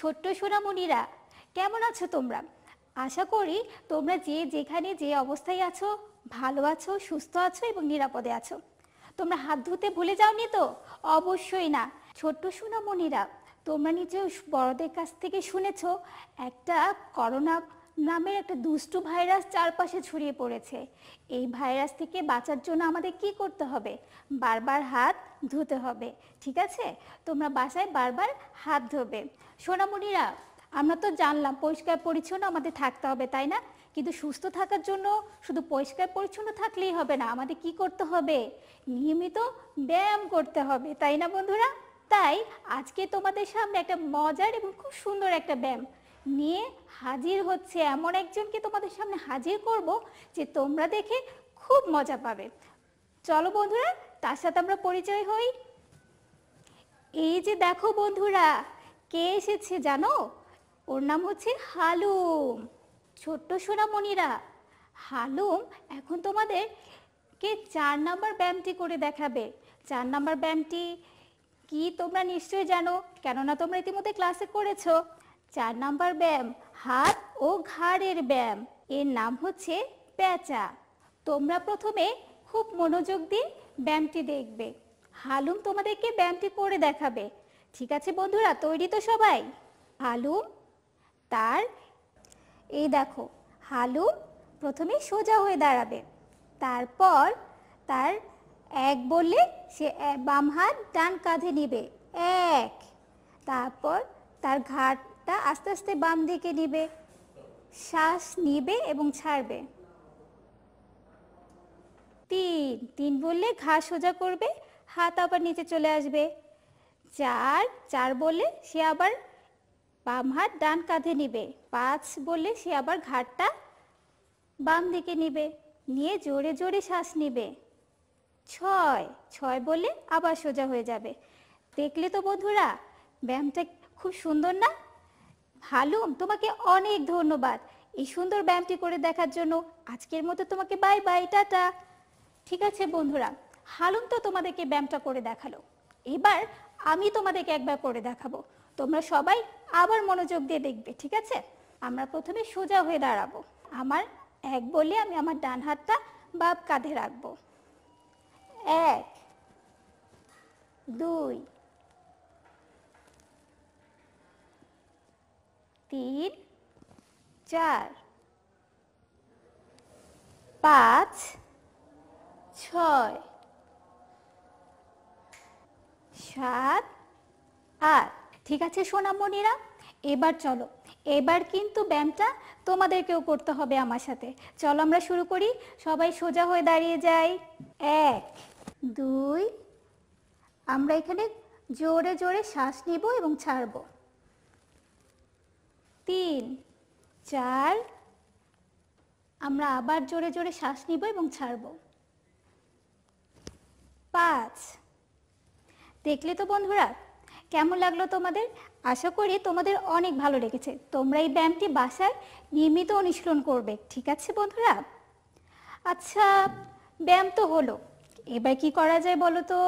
ছোট্ট সোনামণিরা কেমন আছো তোমরা আশা করি তোমরা যে যেখানে যে অবস্থায় আছো ভালো আছো সুস্থ আছো এবং নিরাপদে আছো তোমরা হাত ধুতে ভুলে যাওনি তো অবশ্যই না ছোট্ট সোনামণিরা তোমরা নিশ্চয় বড়দের কাছ থেকে শুনেছ একটা করোনা নামের একটা দুষ্টু ভাইরাস চারপাশে ছড়িয়ে পড়েছে এই ভাইরাস থেকে বাঁচার জন্য আমাদের কি করতে হবে বারবার হাত ধুতে হবে ঠিক আছে তোমরা বাসায় বারবার হাত ধোবে সোনামণিরা আমরা তো জানলাম পরিষ্কার পরিচ্ছন্ন আমাদের থাকতে হবে তাই না কিন্তু সুস্থ থাকার জন্য শুধু পরিষ্কার পরিচ্ছন্ন থাকলেই হবে না আমাদের কি করতে হবে নিয়মিত ব্যায়াম করতে হবে তাই না বন্ধুরা তাই আজকে তোমাদের সামনে একটা মজার এবং খুব সুন্দর একটা ব্যায়াম নিয়ে হাজির হচ্ছে এমন একজনকে তোমাদের সামনে হাজির করব যে তোমরা দেখে খুব মজা পাবে চলো বন্ধুরা তার সাথে আমরা পরিচয় হই এই যে দেখো বন্ধুরা কে এসেছে জানো ওর নাম হচ্ছে হালুম ছোট্ট সোনামণিরা হালুম এখন তোমাদের কে চার নাম্বার ব্যায়ামটি করে দেখাবে চার নাম্বার ব্যায়ামটি কি তোমরা নিশ্চয়ই জানো কেননা তোমরা ইতিমধ্যে ক্লাসে করেছ চার নাম্বার ব্যায়াম হাত ও ঘাড়ের ব্যায়াম এর নাম হচ্ছে প্যাঁচা তোমরা প্রথমে খুব মনোযোগ দিয়ে ব্যায়ামটি দেখবে হালুম তোমাদেরকে ব্যায়ামটি করে দেখাবে ঠিক আছে বন্ধুরা তৈরি তো সবাই হালুম তার এই দেখো হালুম প্রথমে সোজা হয়ে দাঁড়াবে তারপর তার এক বললে সে বাম হাত ডান কাঁধে নিবে এক তারপর তার ঘাটটা আস্তে আস্তে বাম দিকে নিবে শ্বাস নিবে এবং ছাড়বে তিন তিন বললে ঘা সোজা করবে হাত আবার নিচে চলে আসবে চার চার বলে সে আবার বাম হাত ডান কাঁধে নিবে পাঁচ বলে সে আবার ঘাটটা বাম দিকে নিবে নিয়ে জোরে জোরে শ্বাস নিবে ছয় ছয় বলে আবার সোজা হয়ে যাবে দেখলে তো বন্ধুরা ব্যায়ামটা খুব সুন্দর না হালুম তোমাকে অনেক ধন্যবাদ এই সুন্দর ব্যায়ামটি করে দেখার জন্য আজকের মতো তোমাকে বাই বাই টাটা ঠিক আছে বন্ধুরা হালুম তো তোমাদেরকে ব্যায়ামটা করে দেখালো এবার আমি তোমাদেরকে একবার করে দেখাবো তোমরা সবাই আবার মনোযোগ দিয়ে দেখবে ঠিক আছে আমরা প্রথমে সোজা হয়ে দাঁড়াবো আমার এক বলে আমি আমার ডান হাতটা বাপ কাঁধে রাখবো এক দুই তিন চার পাঁচ ছয় সাত আট ঠিক আছে মনিরা এবার চলো এবার কিন্তু ব্যায়ামটা তোমাদেরকেও করতে হবে আমার সাথে চলো আমরা শুরু করি সবাই সোজা হয়ে দাঁড়িয়ে যাই এক দুই আমরা এখানে জোরে জোরে শ্বাস নিব এবং ছাড়ব তিন চার আমরা আবার জোরে জোরে শ্বাস নিব এবং ছাড়ব পাঁচ দেখলে তো বন্ধুরা কেমন লাগলো তোমাদের আশা করি তোমাদের অনেক ভালো লেগেছে তোমরা এই ব্যায়ামটি বাসায় নিয়মিত অনুশীলন করবে ঠিক আছে বন্ধুরা আচ্ছা ব্যায়াম তো হলো এবার কি করা যায় বলো তো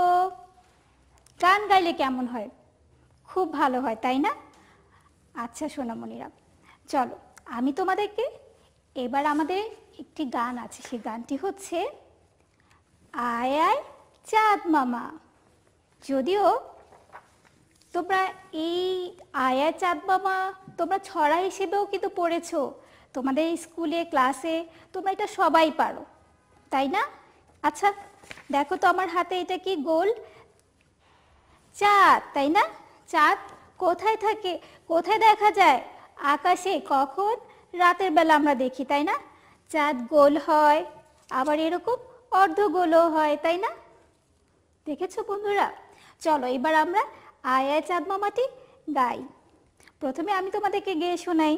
গান গাইলে কেমন হয় খুব ভালো হয় তাই না আচ্ছা সোনামণিরা চলো আমি তোমাদেরকে এবার আমাদের একটি গান আছে সেই গানটি হচ্ছে আয় আয় চাঁদ মামা যদিও তোমরা এই আয়া চাঁদ বাবা তোমরা ছড়া হিসেবেও কিন্তু পড়েছ তোমাদের স্কুলে ক্লাসে তোমরা এটা সবাই পারো তাই না আচ্ছা দেখো তো আমার হাতে এটা কি গোল চাঁদ তাই না চাঁদ কোথায় থাকে কোথায় দেখা যায় আকাশে কখন রাতের বেলা আমরা দেখি তাই না চাঁদ গোল হয় আবার এরকম অর্ধগোলও হয় তাই না দেখেছো বন্ধুরা চলো এবার আমরা আয় আয় চাঁদ মামাটি গাই প্রথমে আমি তোমাদেরকে গিয়ে শোনাই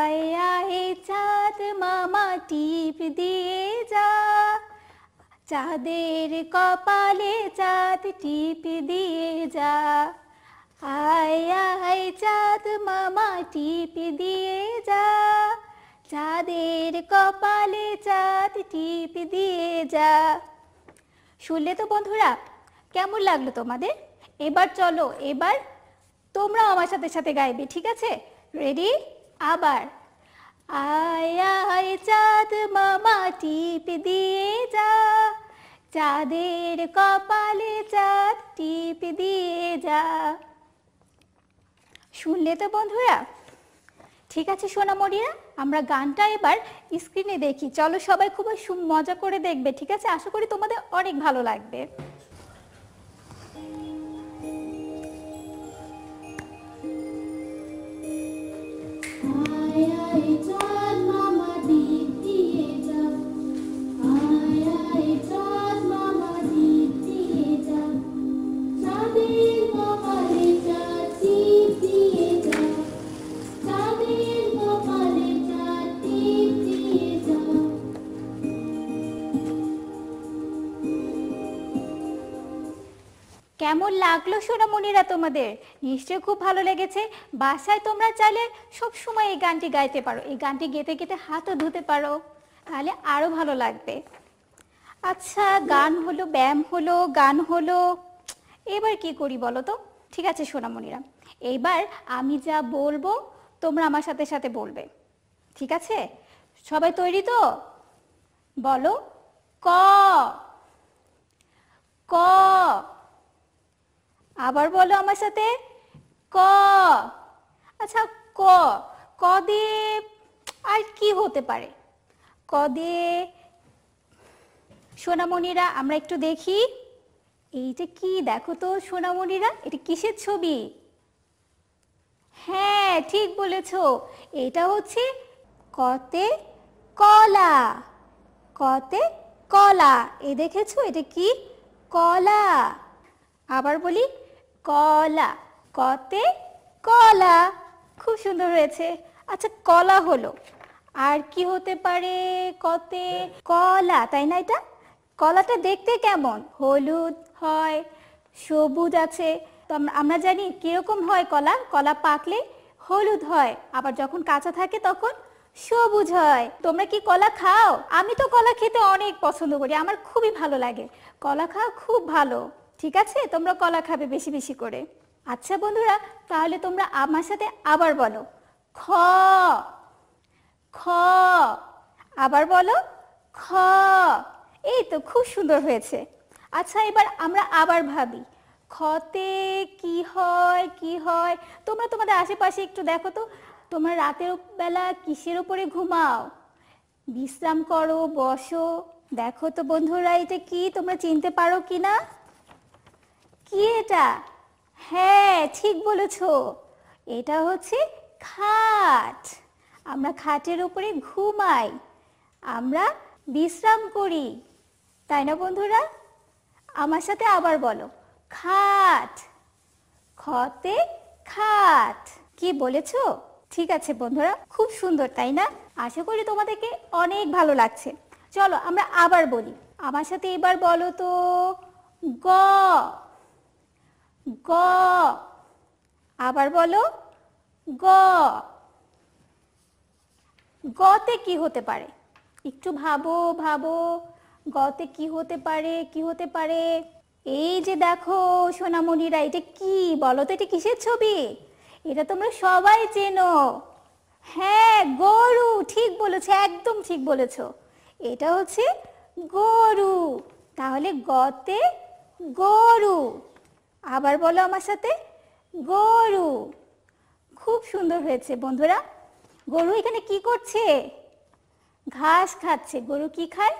আয় আয় চাঁদ মামা টিপ দিয়ে যা চাঁদের কপালে চাঁদ টিপ দিয়ে যা আয় আয় চাঁদ মামা টিপ দিয়ে যা চাঁদের কপালে চাঁদ টিপ দিয়ে যা শুনলে তো বন্ধুরা কেমন লাগলো তোমাদের এবার চলো এবার তোমরাও আমার সাথে সাথে গাইবে ঠিক আছে রেডি আবার আয় আয় চাঁদ মামা টিপ দিয়ে যা চাঁদের কপালে চাঁদ টিপ দিয়ে যা শুনলে তো বন্ধুরা ঠিক আছে মরিয়া আমরা গানটা এবার স্ক্রিনে দেখি চলো সবাই খুব মজা করে দেখবে ঠিক আছে আশা করি তোমাদের অনেক ভালো লাগবে কেমন লাগলো সোনামণিরা তোমাদের নিশ্চয় খুব ভালো লেগেছে বাসায় তোমরা চাইলে সব সময় এই গানটি গাইতে পারো এই গানটি গেতে গেতে হাতও ধুতে পারো তাহলে আরো ভালো লাগবে আচ্ছা গান হলো ব্যায়াম হলো গান হলো এবার কি করি বলো তো ঠিক আছে সোনামণিরা এইবার আমি যা বলবো তোমরা আমার সাথে সাথে বলবে ঠিক আছে সবাই তৈরি তো বলো ক ক আবার বলো আমার সাথে ক আচ্ছা ক ক দিয়ে আর কি হতে পারে ক দিয়ে সোনামণিরা আমরা একটু দেখি এইটা কি দেখো তো সোনামণিরা এটা কিসের ছবি হ্যাঁ ঠিক বলেছ এটা হচ্ছে কতে কলা কতে কলা এ দেখেছো এটা কি কলা আবার বলি কলা কতে কলা খুব সুন্দর হয়েছে আচ্ছা কলা হলো আর কি হতে পারে কতে কলা তাই না এটা কলাটা দেখতে কেমন হলুদ হয় সবুজ আছে তো আমরা জানি কিরকম হয় কলা কলা পাকলে হলুদ হয় আবার যখন কাঁচা থাকে তখন সবুজ হয় তোমরা কি কলা খাও আমি তো কলা খেতে অনেক পছন্দ করি আমার খুবই ভালো লাগে কলা খাওয়া খুব ভালো ঠিক আছে তোমরা কলা খাবে বেশি বেশি করে আচ্ছা বন্ধুরা তাহলে তোমরা আমার সাথে আবার বলো খ খ আবার বলো খ এই তো খুব সুন্দর হয়েছে আচ্ছা এবার আমরা আবার ভাবি খতে কি হয় কি হয় তোমরা তোমাদের আশেপাশে একটু দেখো তো তোমরা রাতের বেলা কিসের উপরে ঘুমাও বিশ্রাম করো বসো দেখো তো বন্ধুরা এটা কি তোমরা চিনতে পারো কি না কি এটা হ্যাঁ ঠিক বলেছ এটা হচ্ছে খাট আমরা খাটের উপরে ঘুমাই আমরা বিশ্রাম করি তাই না বন্ধুরা আমার সাথে আবার বলো খাট খতে খাট কি বলেছ ঠিক আছে বন্ধুরা খুব সুন্দর তাই না আশা করি তোমাদেরকে অনেক ভালো লাগছে চলো আমরা আবার বলি আমার সাথে এবার বলো তো গ গ আবার বলো গ গতে কি হতে পারে একটু ভাবো ভাবো গতে কি হতে পারে কি হতে পারে এই যে দেখো সোনামণিরা এটা কি বলো তো এটা কিসের ছবি এটা তোমরা সবাই চেনো হ্যাঁ গরু ঠিক বলেছো একদম ঠিক বলেছো এটা হচ্ছে গরু তাহলে গতে গরু আবার বলো আমার সাথে গরু খুব সুন্দর হয়েছে বন্ধুরা গরু এখানে কি করছে ঘাস খাচ্ছে গরু কি খায়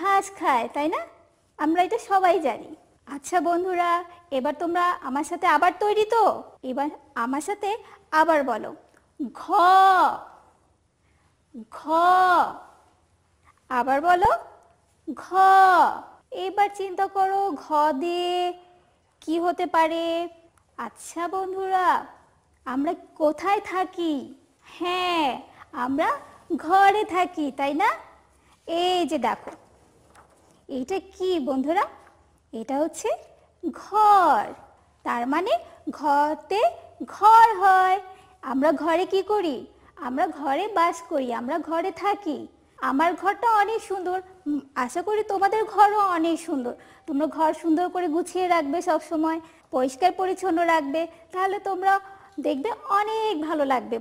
ঘাস খায় তাই না আমরা এটা সবাই জানি আচ্ছা বন্ধুরা এবার তোমরা আমার সাথে আবার তৈরি তো এবার আমার সাথে আবার বলো ঘ ঘ আবার বলো ঘ এবার চিন্তা করো ঘ দিয়ে কি হতে পারে আচ্ছা বন্ধুরা আমরা কোথায় থাকি হ্যাঁ আমরা ঘরে থাকি তাই না এই যে দেখো এইটা কি বন্ধুরা এটা হচ্ছে ঘর তার মানে ঘরতে ঘর হয় আমরা ঘরে কি করি আমরা ঘরে বাস করি আমরা ঘরে থাকি আমার ঘরটা অনেক সুন্দর আশা করি তোমাদের ঘরও অনেক সুন্দর তোমরা ঘর সুন্দর করে গুছিয়ে রাখবে সব সময় পরিষ্কার পরিচ্ছন্ন রাখবে তাহলে তোমরা দেখবে অনেক ভালো লাগবে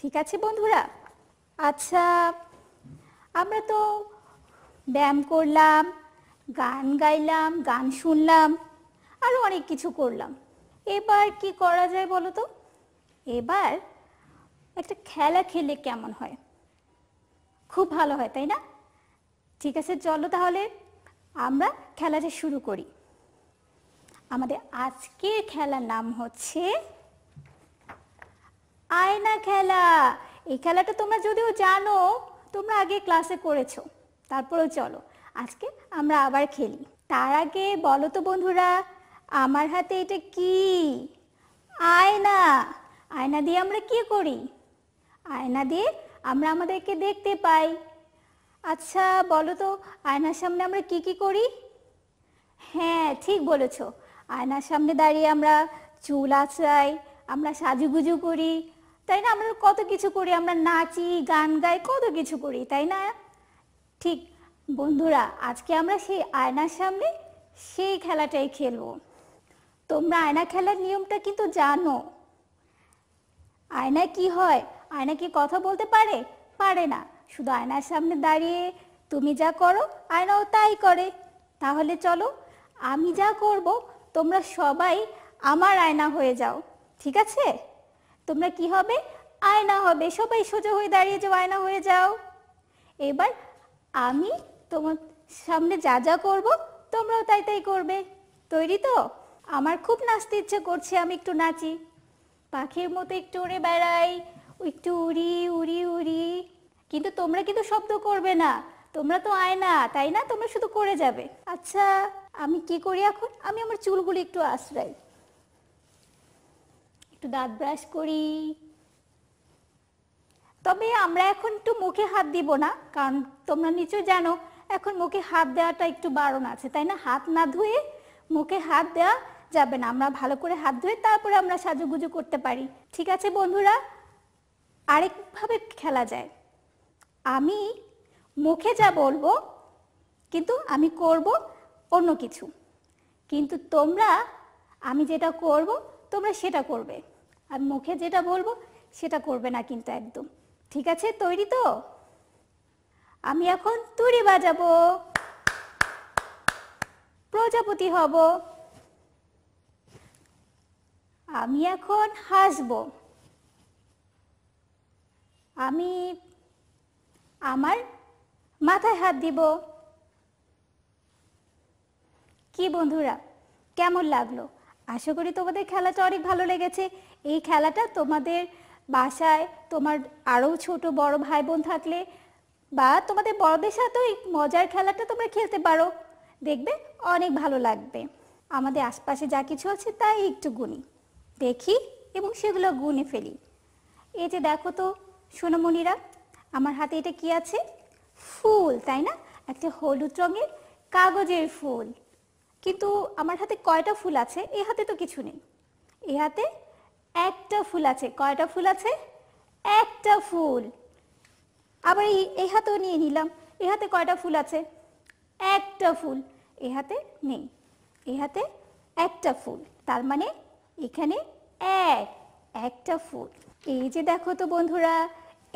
ঠিক আছে বন্ধুরা আচ্ছা আমরা তো ব্যায়াম করলাম গান গাইলাম গান শুনলাম আরও অনেক কিছু করলাম এবার কি করা যায় বলো তো এবার একটা খেলা খেলে কেমন হয় খুব ভালো হয় তাই না ঠিক আছে চলো তাহলে আমরা খেলাটা শুরু করি আমাদের আজকে খেলার নাম হচ্ছে আয়না খেলা এই খেলাটা তোমরা যদিও জানো তোমরা আগে ক্লাসে করেছো তারপরেও চলো আজকে আমরা আবার খেলি তার আগে বলো তো বন্ধুরা আমার হাতে এটা কি আয়না আয়না দিয়ে আমরা কি করি আয়না দিয়ে আমরা আমাদেরকে দেখতে পাই আচ্ছা বলো তো আয়নার সামনে আমরা কি কি করি হ্যাঁ ঠিক বলেছো আয়নার সামনে দাঁড়িয়ে আমরা চুল আছড়াই আমরা সাজুগুজু করি তাই না আমরা কত কিছু করি আমরা নাচি গান গাই কত কিছু করি তাই না ঠিক বন্ধুরা আজকে আমরা সেই আয়নার সামনে সেই খেলাটাই খেলবো তোমরা আয়না খেলার নিয়মটা কিন্তু জানো আয়না কি হয় আয়না কি কথা বলতে পারে পারে না শুধু আয়নার সামনে দাঁড়িয়ে তুমি যা করো আয়নাও তাই করে তাহলে চলো আমি যা করব তোমরা সবাই আমার আয়না হয়ে যাও ঠিক আছে তোমরা কি হবে আয়না হবে সবাই সোজা হয়ে দাঁড়িয়ে যাও আয়না হয়ে যাও এবার আমি তোমার সামনে যা যা করব তোমরাও তাই তাই করবে তৈরি তো আমার খুব নাচতে ইচ্ছে করছে আমি একটু নাচি পাখির মতো একটু উড়ে বেড়াই একটু উড়ি উড়ি উড়ি কিন্তু তোমরা কিন্তু শব্দ করবে না তোমরা তো আয়না তাই না তোমরা শুধু করে যাবে আচ্ছা আমি কি করি এখন আমি আমার চুলগুলি একটু আশ্রাই একটু দাঁত ব্রাশ করি তবে আমরা এখন একটু মুখে হাত দিব না কারণ তোমরা নিশ্চয় জানো এখন মুখে হাত দেওয়াটা একটু বারণ আছে তাই না হাত না ধুয়ে মুখে হাত দেওয়া যাবে না আমরা ভালো করে হাত ধুয়ে তারপরে আমরা সাজুগুজু করতে পারি ঠিক আছে বন্ধুরা আরেকভাবে খেলা যায় আমি মুখে যা বলবো কিন্তু আমি করব অন্য কিছু কিন্তু তোমরা আমি যেটা করব তোমরা সেটা করবে আর মুখে যেটা বলবো সেটা করবে না কিন্তু একদম ঠিক আছে তৈরি তো আমি এখন তুড়ি বাজাবো প্রজাপতি হব আমি এখন হাসব আমি আমার মাথায় হাত দিব কি বন্ধুরা কেমন লাগলো আশা করি তোমাদের খেলাটা অনেক ভালো লেগেছে এই খেলাটা তোমাদের বাসায় তোমার আরও ছোট বড় ভাই বোন থাকলে বা তোমাদের বড়দের সাথেও এই মজার খেলাটা তোমরা খেলতে পারো দেখবে অনেক ভালো লাগবে আমাদের আশপাশে যা কিছু আছে তাই একটু গুনি দেখি এবং সেগুলো গুনে ফেলি এই যে দেখো তো সোনামণিরা আমার হাতে এটা কি আছে ফুল তাই না একটা হলুদ রঙের কাগজের ফুল কিন্তু আমার হাতে কয়টা ফুল আছে এ হাতে তো কিছু নেই এ হাতে একটা ফুল আছে কয়টা ফুল আছে একটা ফুল আবার এই এই হাতেও নিয়ে নিলাম এ হাতে কয়টা ফুল আছে একটা ফুল এ হাতে নেই এ হাতে একটা ফুল তার মানে এখানে এক একটা ফুল এই যে দেখো তো বন্ধুরা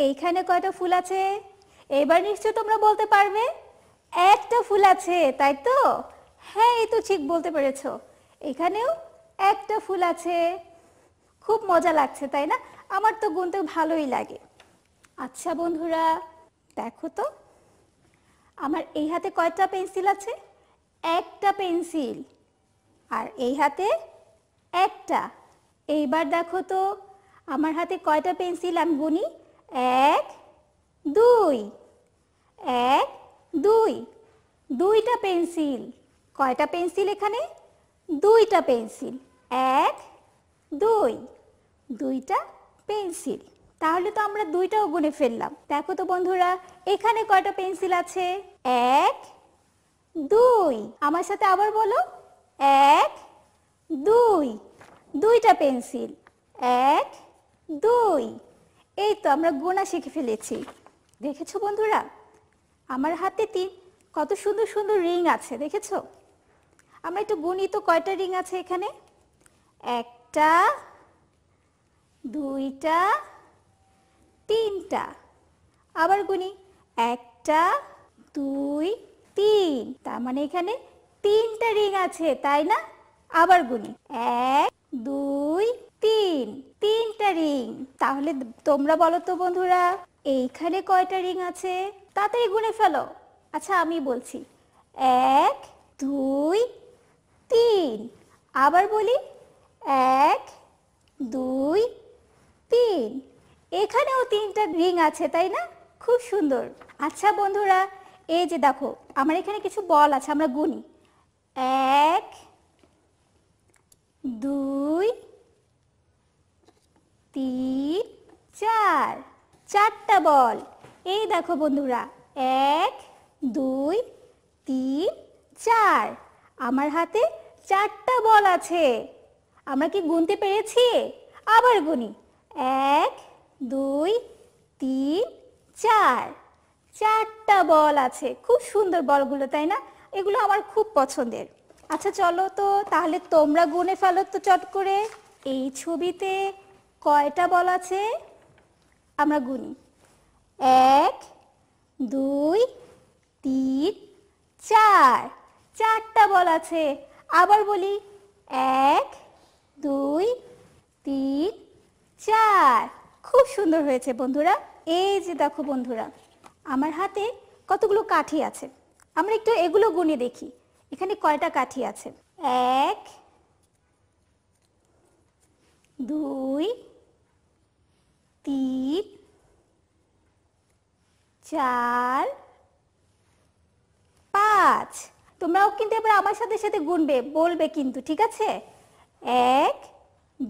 এইখানে কয়টা ফুল আছে এবার নিশ্চয় তোমরা বলতে পারবে একটা ফুল আছে তাই তো হ্যাঁ এই তো ঠিক বলতে পেরেছ এখানেও একটা ফুল আছে খুব মজা লাগছে তাই না আমার তো গুনতে ভালোই লাগে আচ্ছা বন্ধুরা দেখো তো আমার এই হাতে কয়টা পেন্সিল আছে একটা পেন্সিল আর এই হাতে একটা এইবার দেখো তো আমার হাতে কয়টা পেন্সিল আমি গুনি এক দুই এক দুই দুইটা পেন্সিল কয়টা পেন্সিল এখানে দুইটা পেন্সিল এক দুই দুইটা পেন্সিল তাহলে তো আমরা দুইটাও গুনে ফেললাম দেখো তো বন্ধুরা এখানে কয়টা পেন্সিল আছে এক দুই আমার সাথে আবার বলো এক দুই দুইটা পেন্সিল এক দুই এই তো আমরা গোনা শিখে ফেলেছি দেখেছো বন্ধুরা আমার হাতে তিন কত সুন্দর সুন্দর রিং আছে দেখেছো আমরা একটু গুনি তো কয়টা রিং আছে এখানে একটা দুইটা তিনটা আবার গুনি একটা দুই তিন তার মানে এখানে তিনটা রিং আছে তাই না আবার গুনি এক দুই তিন তিনটা রিং তাহলে তোমরা বলো তো বন্ধুরা এইখানে কয়টা রিং আছে তাড়াতাড়ি গুনে ফেলো আচ্ছা আমি বলছি এক দুই তিন আবার বলি এক দুই তিন এখানেও তিনটা রিং আছে তাই না খুব সুন্দর আচ্ছা বন্ধুরা এই যে দেখো আমার এখানে কিছু বল আছে আমরা গুনি এক দুই তিন চার চারটা বল এই দেখো বন্ধুরা এক দুই তিন চার আমার হাতে চারটা বল আছে আমরা কি গুনতে পেরেছি আবার গুনি এক দুই তিন চার চারটা বল আছে খুব সুন্দর বলগুলো তাই না এগুলো আমার খুব পছন্দের আচ্ছা চলো তো তাহলে তোমরা গুনে ফেলো তো চট করে এই ছবিতে কয়টা বল আছে আমরা গুনি এক দুই তিন চার চারটা বল আছে আবার বলি এক দুই তিন চার খুব সুন্দর হয়েছে বন্ধুরা এই যে দেখো বন্ধুরা আমার হাতে কতগুলো কাঠি আছে আমরা একটু এগুলো গুনে দেখি এখানে কয়টা কাঠি আছে এক দুই তিন চার পাঁচ তোমরাও কিন্তু এবার আমার সাথে সাথে গুনবে বলবে কিন্তু ঠিক আছে এক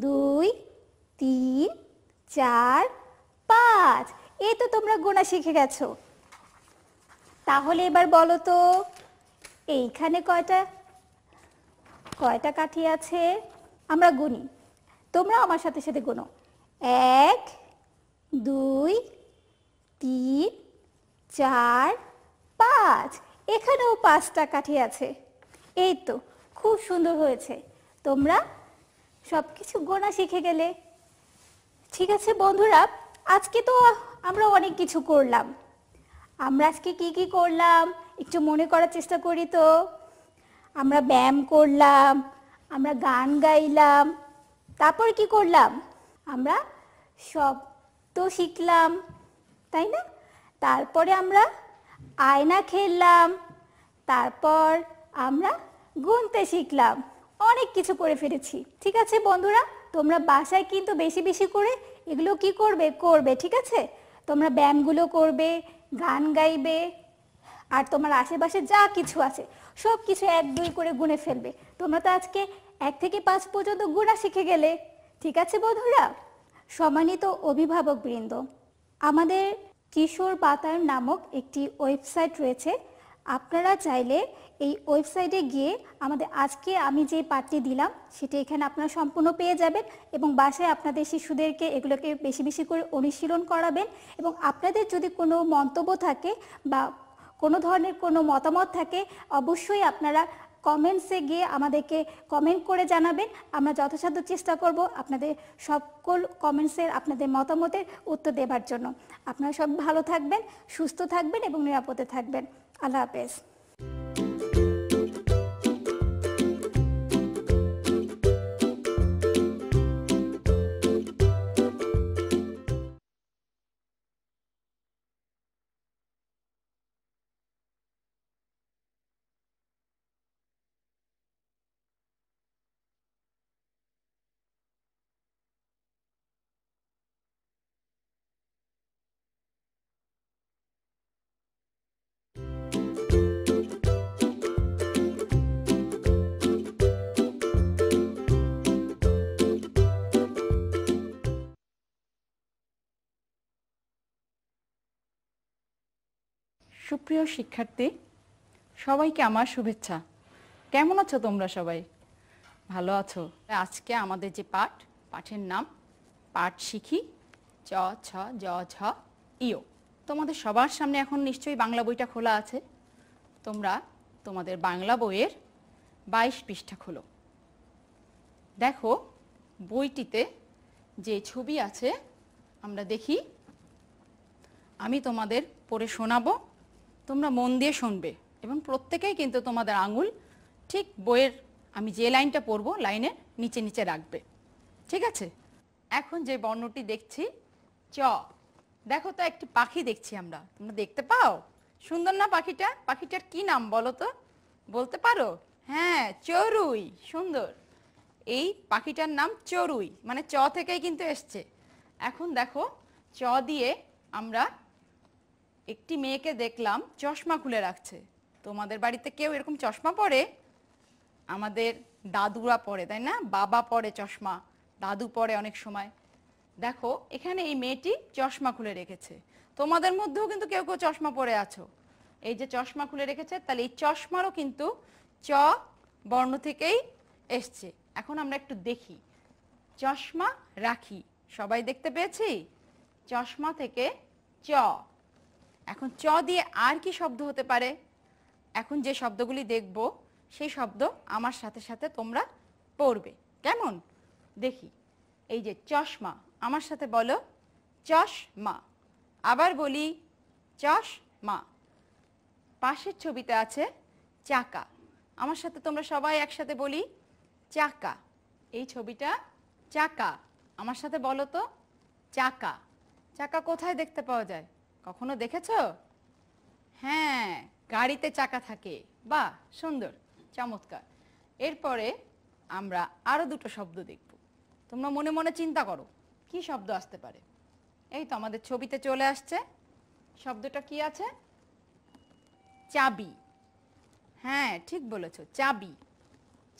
দুই তিন চার পাঁচ এ তো তোমরা গোনা শিখে গেছো তাহলে এবার বলো তো এইখানে কয়টা কয়টা কাঠি আছে আমরা গুনি তোমরা আমার সাথে সাথে গুনো এক দুই তিন চার পাঁচ এখানেও পাঁচটা কাঠি আছে এই তো খুব সুন্দর হয়েছে তোমরা সব কিছু গোনা শিখে গেলে ঠিক আছে বন্ধুরা আজকে তো আমরা অনেক কিছু করলাম আমরা আজকে কি কি করলাম একটু মনে করার চেষ্টা করি তো আমরা ব্যায়াম করলাম আমরা গান গাইলাম তারপর কি করলাম আমরা সব তো শিখলাম তাই না তারপরে আমরা আয়না খেললাম তারপর আমরা গুনতে শিখলাম অনেক কিছু করে ফেলেছি ঠিক আছে বন্ধুরা তোমরা বাসায় কিন্তু বেশি বেশি করে এগুলো কি করবে করবে ঠিক আছে তোমরা ব্যায়ামগুলো করবে গান গাইবে আর তোমার আশেপাশে যা কিছু আছে সব কিছু এক দুই করে গুনে ফেলবে তোমরা তো আজকে এক থেকে পাঁচ পর্যন্ত গুণা শিখে গেলে ঠিক আছে বন্ধুরা সম্মানিত অভিভাবকবৃন্দ আমাদের কিশোর পাতার নামক একটি ওয়েবসাইট রয়েছে আপনারা চাইলে এই ওয়েবসাইটে গিয়ে আমাদের আজকে আমি যে পাঠটি দিলাম সেটি এখানে আপনারা সম্পূর্ণ পেয়ে যাবেন এবং বাসায় আপনাদের শিশুদেরকে এগুলোকে বেশি বেশি করে অনুশীলন করাবেন এবং আপনাদের যদি কোনো মন্তব্য থাকে বা কোনো ধরনের কোনো মতামত থাকে অবশ্যই আপনারা কমেন্টসে গিয়ে আমাদেরকে কমেন্ট করে জানাবেন আমরা যথাসাধ্য চেষ্টা করব আপনাদের সকল কমেন্টসের আপনাদের মতামতের উত্তর দেবার জন্য আপনারা সব ভালো থাকবেন সুস্থ থাকবেন এবং নিরাপদে থাকবেন আল্লাহ হাফেজ সুপ্রিয় শিক্ষার্থী সবাইকে আমার শুভেচ্ছা কেমন আছো তোমরা সবাই ভালো আছো আজকে আমাদের যে পাঠ পাঠের নাম পাঠ শিখি চ ছ জ ঝ ইও তোমাদের সবার সামনে এখন নিশ্চয়ই বাংলা বইটা খোলা আছে তোমরা তোমাদের বাংলা বইয়ের বাইশ পৃষ্ঠা খোলো দেখো বইটিতে যে ছবি আছে আমরা দেখি আমি তোমাদের পড়ে শোনাবো তোমরা মন দিয়ে শুনবে এবং প্রত্যেকেই কিন্তু তোমাদের আঙুল ঠিক বইয়ের আমি যে লাইনটা পড়ব লাইনের নিচে নিচে রাখবে ঠিক আছে এখন যে বর্ণটি দেখছি চ দেখো তো একটি পাখি দেখছি আমরা তোমরা দেখতে পাও সুন্দর না পাখিটা পাখিটার কি নাম বলো তো বলতে পারো হ্যাঁ চড়ুই সুন্দর এই পাখিটার নাম চড়ুই মানে চ থেকেই কিন্তু এসছে এখন দেখো চ দিয়ে আমরা একটি মেয়েকে দেখলাম চশমা খুলে রাখছে তোমাদের বাড়িতে কেউ এরকম চশমা পরে আমাদের দাদুরা পরে তাই না বাবা পরে চশমা দাদু পরে অনেক সময় দেখো এখানে এই মেয়েটি চশমা খুলে রেখেছে তোমাদের মধ্যেও কিন্তু কেউ কেউ চশমা পরে আছো এই যে চশমা খুলে রেখেছে তাহলে এই চশমারও কিন্তু চ বর্ণ থেকেই এসছে এখন আমরা একটু দেখি চশমা রাখি সবাই দেখতে পেয়েছি চশমা থেকে চ এখন চ দিয়ে আর কি শব্দ হতে পারে এখন যে শব্দগুলি দেখব সেই শব্দ আমার সাথে সাথে তোমরা পড়বে কেমন দেখি এই যে চশমা আমার সাথে বলো চশমা আবার বলি চশমা পাশের ছবিতে আছে চাকা আমার সাথে তোমরা সবাই একসাথে বলি চাকা এই ছবিটা চাকা আমার সাথে বলো তো চাকা চাকা কোথায় দেখতে পাওয়া যায় কখনো দেখেছো হ্যাঁ গাড়িতে চাকা থাকে বা সুন্দর চমৎকার এরপরে আমরা আরও দুটো শব্দ দেখব তোমরা মনে মনে চিন্তা করো কি শব্দ আসতে পারে এই তো আমাদের ছবিতে চলে আসছে শব্দটা কি আছে চাবি হ্যাঁ ঠিক বলেছ চাবি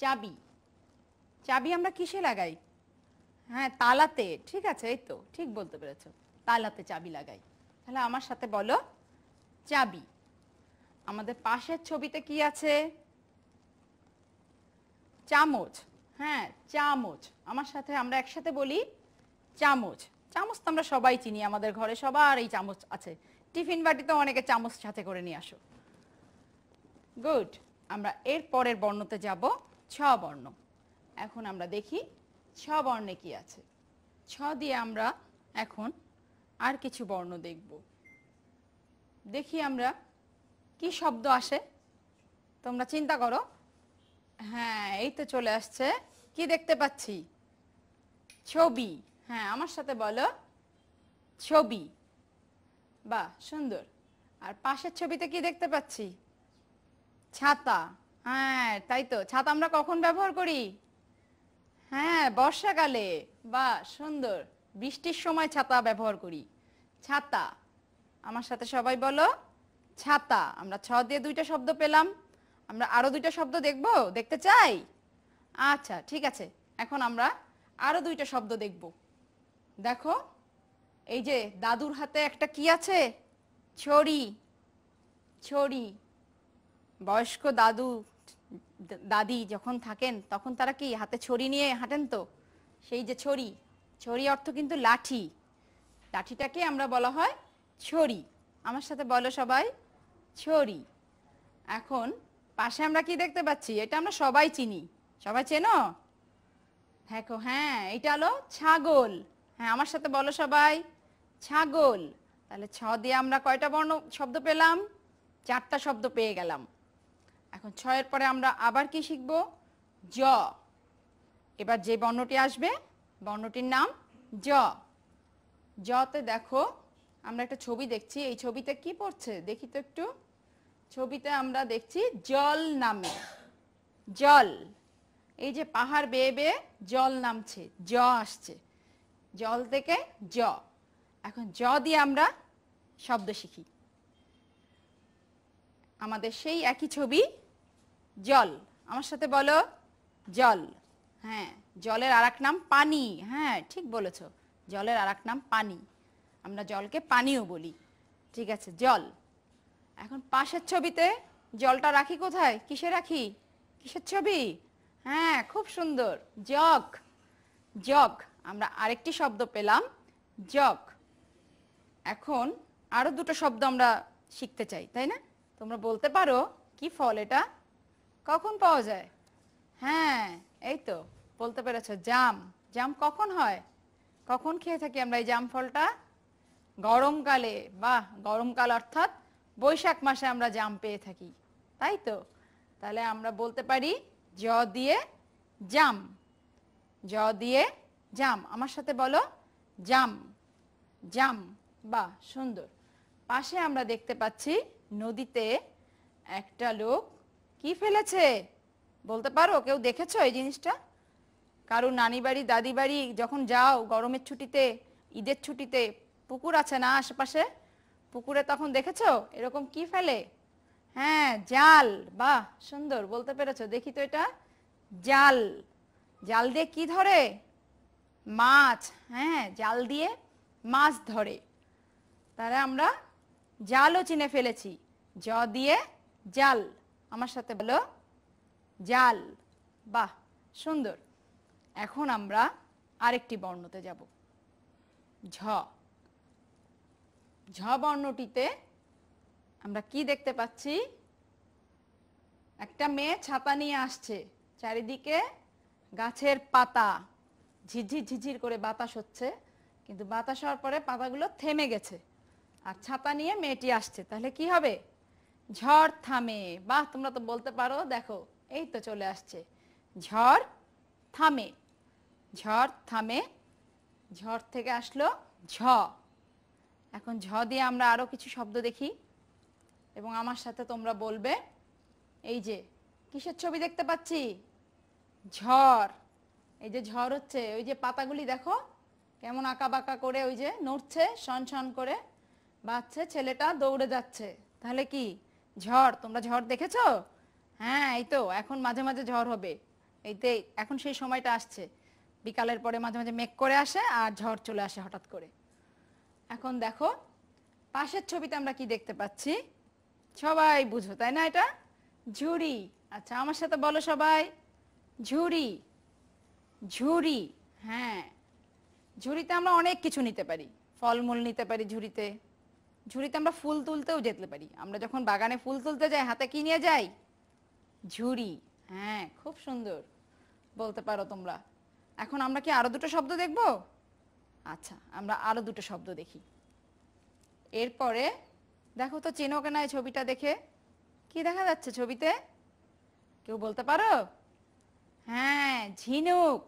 চাবি চাবি আমরা কিসে লাগাই হ্যাঁ তালাতে ঠিক আছে এই তো ঠিক বলতে পেরেছ তালাতে চাবি লাগাই তাহলে আমার সাথে বলো চাবি আমাদের পাশের ছবিতে কি আছে চামচ হ্যাঁ চামচ আমার সাথে আমরা একসাথে বলি চামচ চামচ তো আমরা সবাই চিনি আমাদের ঘরে সবার এই চামচ আছে টিফিন বাটিতে অনেকে চামচ সাথে করে নিয়ে আসো গুড আমরা এর পরের বর্ণতে যাব ছ বর্ণ এখন আমরা দেখি ছ বর্ণে কি আছে ছ দিয়ে আমরা এখন আর কিছু বর্ণ দেখব দেখি আমরা কি শব্দ আসে তোমরা চিন্তা করো হ্যাঁ এই তো চলে আসছে কি দেখতে পাচ্ছি ছবি হ্যাঁ আমার সাথে বলো ছবি বা সুন্দর আর পাশের ছবিতে কি দেখতে পাচ্ছি ছাতা হ্যাঁ তাই তো ছাতা আমরা কখন ব্যবহার করি হ্যাঁ বর্ষাকালে বা সুন্দর বৃষ্টির সময় ছাতা ব্যবহার করি ছাতা আমার সাথে সবাই বলো ছাতা আমরা ছ দিয়ে দুইটা শব্দ পেলাম আমরা আরও দুইটা শব্দ দেখব দেখতে চাই আচ্ছা ঠিক আছে এখন আমরা আরও দুইটা শব্দ দেখব দেখো এই যে দাদুর হাতে একটা কি আছে ছড়ি ছড়ি বয়স্ক দাদু দাদি যখন থাকেন তখন তারা কি হাতে ছড়ি নিয়ে হাঁটেন তো সেই যে ছড়ি ছড়ি অর্থ কিন্তু লাঠি লাঠিটাকে আমরা বলা হয় ছড়ি আমার সাথে বলো সবাই ছড়ি এখন পাশে আমরা কি দেখতে পাচ্ছি এটা আমরা সবাই চিনি সবাই চেনো দেখো হ্যাঁ এটা হলো ছাগল হ্যাঁ আমার সাথে বলো সবাই ছাগল তাহলে ছ দিয়ে আমরা কয়টা বর্ণ শব্দ পেলাম চারটা শব্দ পেয়ে গেলাম এখন ছয়ের পরে আমরা আবার কি শিখব জ এবার যে বর্ণটি আসবে বর্ণটির নাম জ জতে দেখো আমরা একটা ছবি দেখছি এই ছবিতে কি পড়ছে দেখি তো একটু ছবিতে আমরা দেখছি জল নামে জল এই যে পাহাড় বেয়ে বেয়ে জল নামছে জ আসছে জল থেকে জ এখন জ দিয়ে আমরা শব্দ শিখি আমাদের সেই একই ছবি জল আমার সাথে বলো জল হ্যাঁ জলের আর নাম পানি হ্যাঁ ঠিক বলেছো জলের আর নাম পানি আমরা জলকে পানিও বলি ঠিক আছে জল এখন পাশের ছবিতে জলটা রাখি কোথায় কিসে রাখি কিসের ছবি হ্যাঁ খুব সুন্দর জগ জগ আমরা আরেকটি শব্দ পেলাম জগ এখন আরও দুটো শব্দ আমরা শিখতে চাই তাই না তোমরা বলতে পারো কি ফল এটা কখন পাওয়া যায় হ্যাঁ এই তো বলতে পেরেছ জাম জাম কখন হয় কখন খেয়ে থাকি আমরা এই জামফলটা গরমকালে বাহ গরমকাল অর্থাৎ বৈশাখ মাসে আমরা জাম পেয়ে থাকি তাই তো তাহলে আমরা বলতে পারি জ দিয়ে জাম জ দিয়ে জাম আমার সাথে বলো জাম জাম বা সুন্দর পাশে আমরা দেখতে পাচ্ছি নদীতে একটা লোক কি ফেলেছে বলতে পারো কেউ দেখেছো এই জিনিসটা কারো নানি বাড়ি দাদি বাড়ি যখন যাও গরমের ছুটিতে ঈদের ছুটিতে পুকুর আছে না আশেপাশে পুকুরে তখন দেখেছো এরকম কি ফেলে হ্যাঁ জাল বাহ সুন্দর বলতে পেরেছো দেখি তো এটা জাল জাল দিয়ে কি ধরে মাছ হ্যাঁ জাল দিয়ে মাছ ধরে তাহলে আমরা জালও চিনে ফেলেছি জ দিয়ে জাল আমার সাথে বলো জাল বাহ সুন্দর এখন আমরা আরেকটি বর্ণতে যাব ঝ ঝ বর্ণটিতে আমরা কি দেখতে পাচ্ছি একটা মেয়ে ছাতা নিয়ে আসছে চারিদিকে গাছের পাতা ঝিঝির ঝিঝির করে বাতাস হচ্ছে কিন্তু বাতাস হওয়ার পরে পাতাগুলো থেমে গেছে আর ছাতা নিয়ে মেয়েটি আসছে তাহলে কি হবে ঝড় থামে বাহ তোমরা তো বলতে পারো দেখো এই তো চলে আসছে ঝড় থামে ঝড় থামে ঝড় থেকে আসলো ঝ এখন ঝ দিয়ে আমরা আরও কিছু শব্দ দেখি এবং আমার সাথে তোমরা বলবে এই যে কিসের ছবি দেখতে পাচ্ছি ঝড় এই যে ঝড় হচ্ছে ওই যে পাতাগুলি দেখো কেমন আঁকা বাঁকা করে ওই যে নড়ছে সন সন করে বাচ্চা ছেলেটা দৌড়ে যাচ্ছে তাহলে কি ঝড় তোমরা ঝড় দেখেছো হ্যাঁ এই তো এখন মাঝে মাঝে ঝড় হবে এইতে এখন সেই সময়টা আসছে বিকালের পরে মাঝে মাঝে মেঘ করে আসে আর ঝড় চলে আসে হঠাৎ করে এখন দেখো পাশের ছবিতে আমরা কি দেখতে পাচ্ছি সবাই বুঝো তাই না এটা ঝুড়ি আচ্ছা আমার সাথে বলো সবাই ঝুড়ি ঝুড়ি হ্যাঁ ঝুড়িতে আমরা অনেক কিছু নিতে পারি ফলমূল নিতে পারি ঝুড়িতে ঝুড়িতে আমরা ফুল তুলতেও যেতে পারি আমরা যখন বাগানে ফুল তুলতে যাই হাতে কি নিয়ে যাই ঝুড়ি হ্যাঁ খুব সুন্দর বলতে পারো তোমরা এখন আমরা কি আরও দুটো শব্দ দেখব আচ্ছা আমরা আরও দুটো শব্দ দেখি এরপরে দেখো তো চেনো কেনা এই ছবিটা দেখে কি দেখা যাচ্ছে ছবিতে কেউ বলতে পারো হ্যাঁ ঝিনুক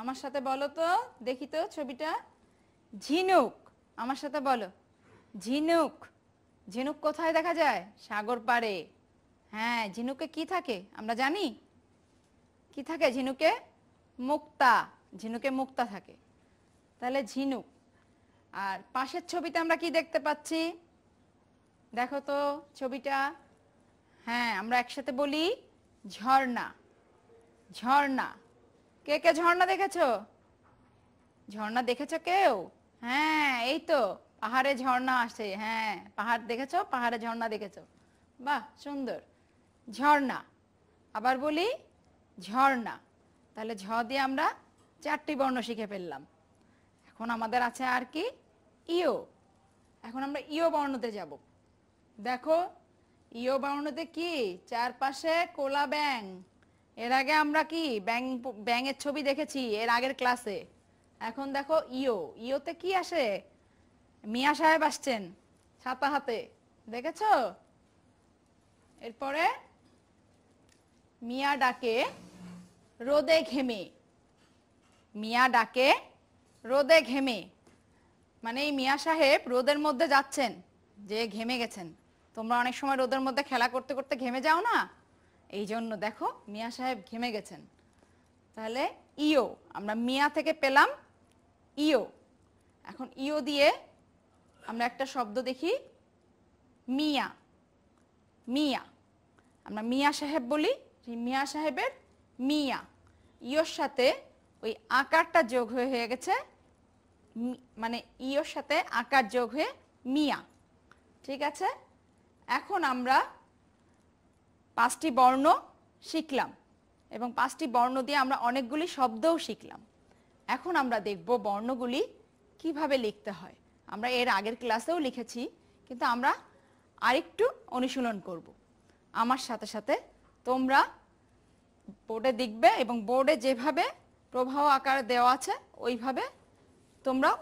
আমার সাথে বলো তো দেখি তো ছবিটা ঝিনুক আমার সাথে বলো ঝিনুক ঝিনুক কোথায় দেখা যায় সাগর পাড়ে হ্যাঁ ঝিনুকে কি থাকে আমরা জানি কি থাকে ঝিনুকে মুক্তা ঝিনুকে মুক্তা থাকে তাহলে ঝিনুক আর পাশের ছবিতে আমরা কি দেখতে পাচ্ছি দেখো তো ছবিটা হ্যাঁ আমরা একসাথে বলি ঝর্ণা ঝর্ণা কে কে ঝর্ণা দেখেছো ঝর্ণা দেখেছো কেউ হ্যাঁ এই তো পাহাড়ে ঝর্ণা আসে হ্যাঁ পাহাড় দেখেছো পাহাড়ে ঝর্ণা দেখেছো বাহ সুন্দর ঝর্ণা আবার বলি ঝর্ণা তাহলে ঝ দিয়ে আমরা চারটি বর্ণ শিখে ফেললাম এখন আমাদের আছে আর কি ইও এখন আমরা ইও বর্ণতে যাব দেখো ইও বর্ণতে কি চারপাশে কোলা ব্যাং এর আগে আমরা কি ব্যাং ব্যাঙের ছবি দেখেছি এর আগের ক্লাসে এখন দেখো ইও ইওতে কি আসে মিয়া সাহেব আসছেন ছাতা হাতে দেখেছ এরপরে মিয়া ডাকে রোদে ঘেমে মিয়া ডাকে রোদে ঘেমে মানে এই মিয়া সাহেব রোদের মধ্যে যাচ্ছেন যে ঘেমে গেছেন তোমরা অনেক সময় রোদের মধ্যে খেলা করতে করতে ঘেমে যাও না এই জন্য দেখো মিয়া সাহেব ঘেমে গেছেন তাহলে ইও আমরা মিয়া থেকে পেলাম ইও এখন ইও দিয়ে আমরা একটা শব্দ দেখি মিয়া মিয়া আমরা মিয়া সাহেব বলি মিয়া সাহেবের মিয়া ইয়োর সাথে ওই আকারটা যোগ হয়ে হয়ে গেছে মানে ইয়োর সাথে আকার যোগ হয়ে মিয়া ঠিক আছে এখন আমরা পাঁচটি বর্ণ শিখলাম এবং পাঁচটি বর্ণ দিয়ে আমরা অনেকগুলি শব্দও শিখলাম এখন আমরা দেখব বর্ণগুলি কিভাবে লিখতে হয় আমরা এর আগের ক্লাসেও লিখেছি কিন্তু আমরা আরেকটু অনুশীলন করব আমার সাথে সাথে তোমরা বোর্ডে দেখবে এবং বোর্ডে যেভাবে প্রবাহ আকার দেওয়া আছে ওইভাবে তোমরাও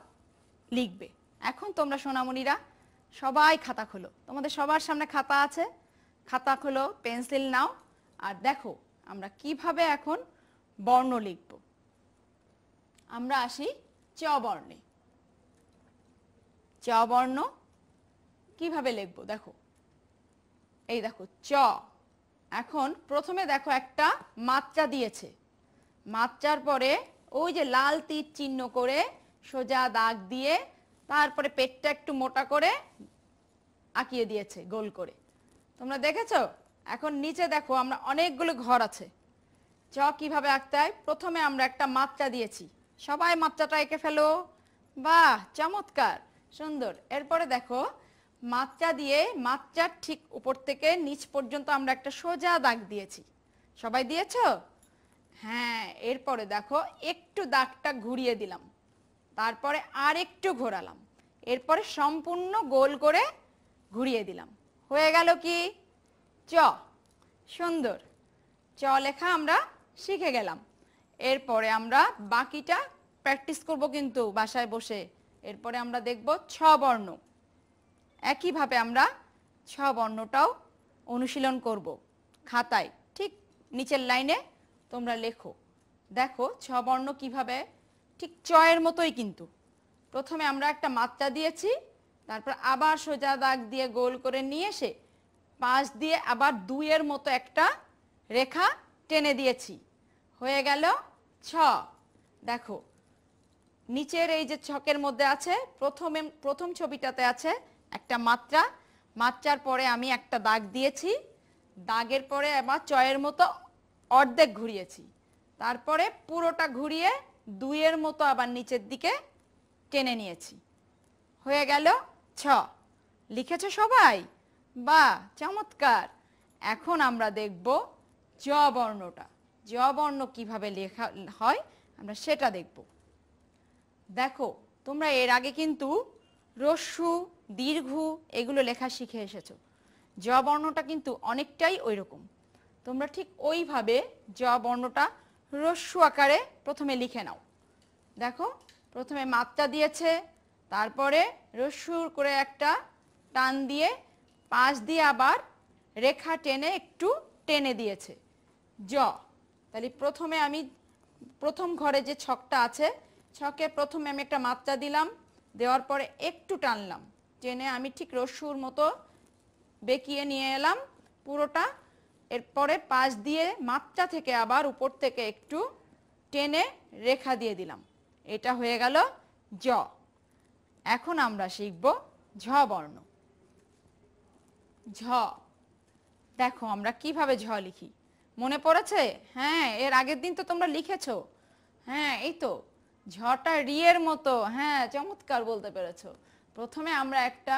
লিখবে এখন তোমরা সোনামণিরা সবাই খাতা খোলো তোমাদের সবার সামনে খাতা আছে খাতা খোলো পেন্সিল নাও আর দেখো আমরা কিভাবে এখন বর্ণ লিখব আমরা আসি চ বর্ণে চ বর্ণ কিভাবে লিখবো দেখো এই দেখো চ এখন প্রথমে দেখো একটা মাত্রা দিয়েছে মাত্রার পরে ওই যে লাল তীর চিহ্ন করে সোজা দাগ দিয়ে তারপরে পেটটা একটু মোটা করে আঁকিয়ে দিয়েছে গোল করে তোমরা দেখেছো এখন নিচে দেখো আমরা অনেকগুলো ঘর আছে চ কিভাবে আঁকতে হয় প্রথমে আমরা একটা মাত্রা দিয়েছি সবাই মাত্রাটা এঁকে ফেলো বাহ চমৎকার সুন্দর এরপরে দেখো মাত্রা দিয়ে মাত্রার ঠিক উপর থেকে নিচ পর্যন্ত আমরা একটা সোজা দাগ দিয়েছি সবাই দিয়েছ হ্যাঁ এরপরে দেখো একটু দাগটা ঘুরিয়ে দিলাম তারপরে আর একটু ঘোরালাম এরপরে সম্পূর্ণ গোল করে ঘুরিয়ে দিলাম হয়ে গেল কি চ সুন্দর চ লেখা আমরা শিখে গেলাম এরপরে আমরা বাকিটা প্র্যাকটিস করব কিন্তু বাসায় বসে এরপরে আমরা দেখব ছ বর্ণ একইভাবে আমরা ছ বর্ণটাও অনুশীলন করব খাতায় ঠিক নিচের লাইনে তোমরা লেখো দেখো ছ বর্ণ কিভাবে ঠিক চয়ের মতোই কিন্তু প্রথমে আমরা একটা মাত্রা দিয়েছি তারপর আবার সোজা দাগ দিয়ে গোল করে নিয়ে এসে পাঁচ দিয়ে আবার দুইয়ের মতো একটা রেখা টেনে দিয়েছি হয়ে গেল ছ দেখো নিচের এই যে ছকের মধ্যে আছে প্রথমে প্রথম ছবিটাতে আছে একটা মাত্রা মাত্রার পরে আমি একটা দাগ দিয়েছি দাগের পরে আবার চয়ের মতো অর্ধেক ঘুরিয়েছি তারপরে পুরোটা ঘুরিয়ে দুইয়ের মতো আবার নিচের দিকে টেনে নিয়েছি হয়ে গেল ছ লিখেছে সবাই বা চমৎকার এখন আমরা দেখব জ বর্ণটা জ বর্ণ কীভাবে লেখা হয় আমরা সেটা দেখব দেখো তোমরা এর আগে কিন্তু রস্যু দীর্ঘ এগুলো লেখা শিখে এসেছ জ বর্ণটা কিন্তু অনেকটাই ওই রকম তোমরা ঠিক ওইভাবে জ বর্ণটা রস্যু আকারে প্রথমে লিখে নাও দেখো প্রথমে মাত্রা দিয়েছে তারপরে রস্যুর করে একটা টান দিয়ে পাশ দিয়ে আবার রেখা টেনে একটু টেনে দিয়েছে জ তাহলে প্রথমে আমি প্রথম ঘরে যে ছকটা আছে ছকে প্রথমে আমি একটা মাত্রা দিলাম দেওয়ার পরে একটু টানলাম টেনে আমি ঠিক রসুর মতো বেকিয়ে নিয়ে এলাম পুরোটা এরপরে পাশ দিয়ে মাপটা থেকে আবার উপর থেকে একটু টেনে রেখা দিয়ে দিলাম এটা হয়ে গেল জ এখন আমরা শিখব ঝ বর্ণ ঝ দেখো আমরা কিভাবে ঝ লিখি মনে পড়েছে হ্যাঁ এর আগের দিন তো তোমরা লিখেছ হ্যাঁ এই তো ঝটা রিয়ের মতো হ্যাঁ চমৎকার বলতে পেরেছো প্রথমে আমরা একটা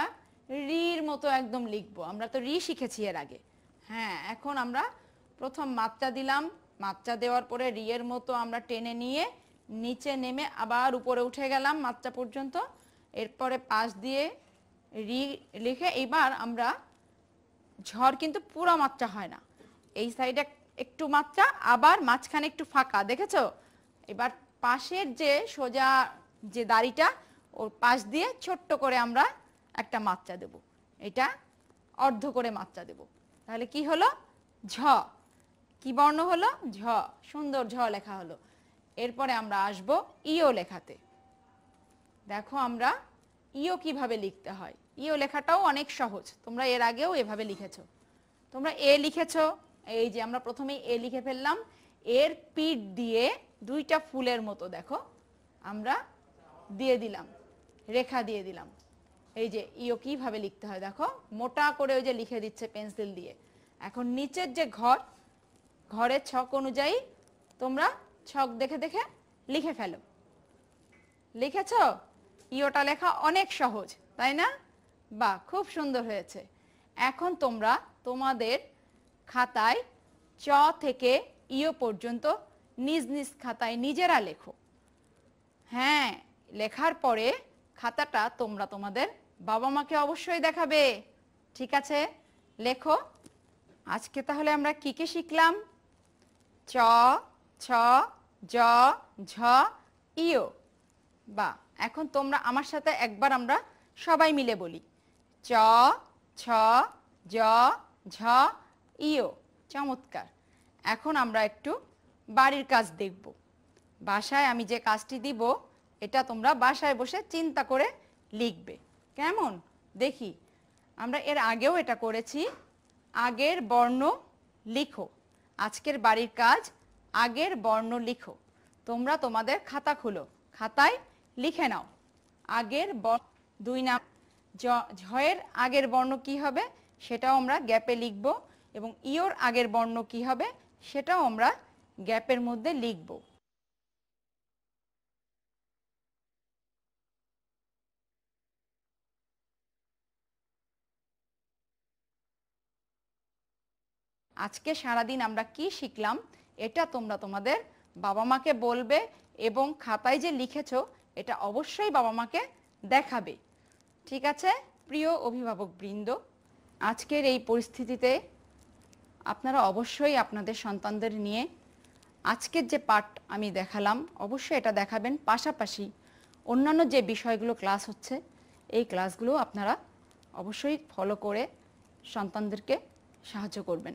রির মতো একদম লিখবো আমরা তো রি শিখেছি এর আগে হ্যাঁ এখন আমরা প্রথম মাত্রা দিলাম মাত্রা দেওয়ার পরে রিয়ের মতো আমরা টেনে নিয়ে নিচে নেমে আবার উপরে উঠে গেলাম মাত্রা পর্যন্ত এরপরে পাশ দিয়ে রি লিখে এবার আমরা ঝড় কিন্তু পুরো মাত্রা হয় না এই সাইডে একটু মাত্রা আবার মাঝখানে একটু ফাঁকা দেখেছো এবার পাশের যে সোজা যে দাড়িটা ওর পাশ দিয়ে ছোট্ট করে আমরা একটা মাত্রা দেব এটা অর্ধ করে মাত্রা দেব তাহলে কি হলো ঝ কি বর্ণ হলো ঝ সুন্দর ঝ লেখা হলো এরপরে আমরা আসব ইও লেখাতে দেখো আমরা ইও কিভাবে লিখতে হয় ইও লেখাটাও অনেক সহজ তোমরা এর আগেও এভাবে লিখেছো তোমরা এ লিখেছো এই যে আমরা প্রথমে এ লিখে ফেললাম এর পিঠ দিয়ে দুইটা ফুলের মতো দেখো আমরা দিয়ে দিলাম রেখা দিয়ে দিলাম এই যে ইও কিভাবে লিখতে হয় দেখো মোটা করে ওই যে লিখে দিচ্ছে পেন্সিল দিয়ে এখন নিচের যে ঘর ঘরের ছক অনুযায়ী তোমরা ছক দেখে দেখে লিখে ফেলো লিখেছ ইওটা লেখা অনেক সহজ তাই না বা খুব সুন্দর হয়েছে এখন তোমরা তোমাদের খাতায় চ থেকে ইও পর্যন্ত নিজ নিজ খাতায় নিজেরা লেখো হ্যাঁ লেখার পরে খাতাটা তোমরা তোমাদের বাবা মাকে অবশ্যই দেখাবে ঠিক আছে লেখো আজকে তাহলে আমরা কি কি শিখলাম চ ছ জ ঝ ইও বা এখন তোমরা আমার সাথে একবার আমরা সবাই মিলে বলি চ ছ জ ঝ ইও চমৎকার এখন আমরা একটু বাড়ির কাজ দেখব বাসায় আমি যে কাজটি দিব এটা তোমরা বাসায় বসে চিন্তা করে লিখবে কেমন দেখি আমরা এর আগেও এটা করেছি আগের বর্ণ লিখো আজকের বাড়ির কাজ আগের বর্ণ লিখো তোমরা তোমাদের খাতা খুলো খাতায় লিখে নাও আগের দুই নাম ঝয়ের আগের বর্ণ কি হবে সেটাও আমরা গ্যাপে লিখব এবং ইয়োর আগের বর্ণ কি হবে সেটাও আমরা গ্যাপের মধ্যে লিখবো আজকে সারাদিন আমরা কি শিখলাম এটা তোমরা তোমাদের বাবা মাকে বলবে এবং খাতায় যে লিখেছ এটা অবশ্যই বাবা মাকে দেখাবে ঠিক আছে প্রিয় অভিভাবক বৃন্দ আজকের এই পরিস্থিতিতে আপনারা অবশ্যই আপনাদের সন্তানদের নিয়ে আজকের যে পাঠ আমি দেখালাম অবশ্যই এটা দেখাবেন পাশাপাশি অন্যান্য যে বিষয়গুলো ক্লাস হচ্ছে এই ক্লাসগুলো আপনারা অবশ্যই ফলো করে সন্তানদেরকে সাহায্য করবেন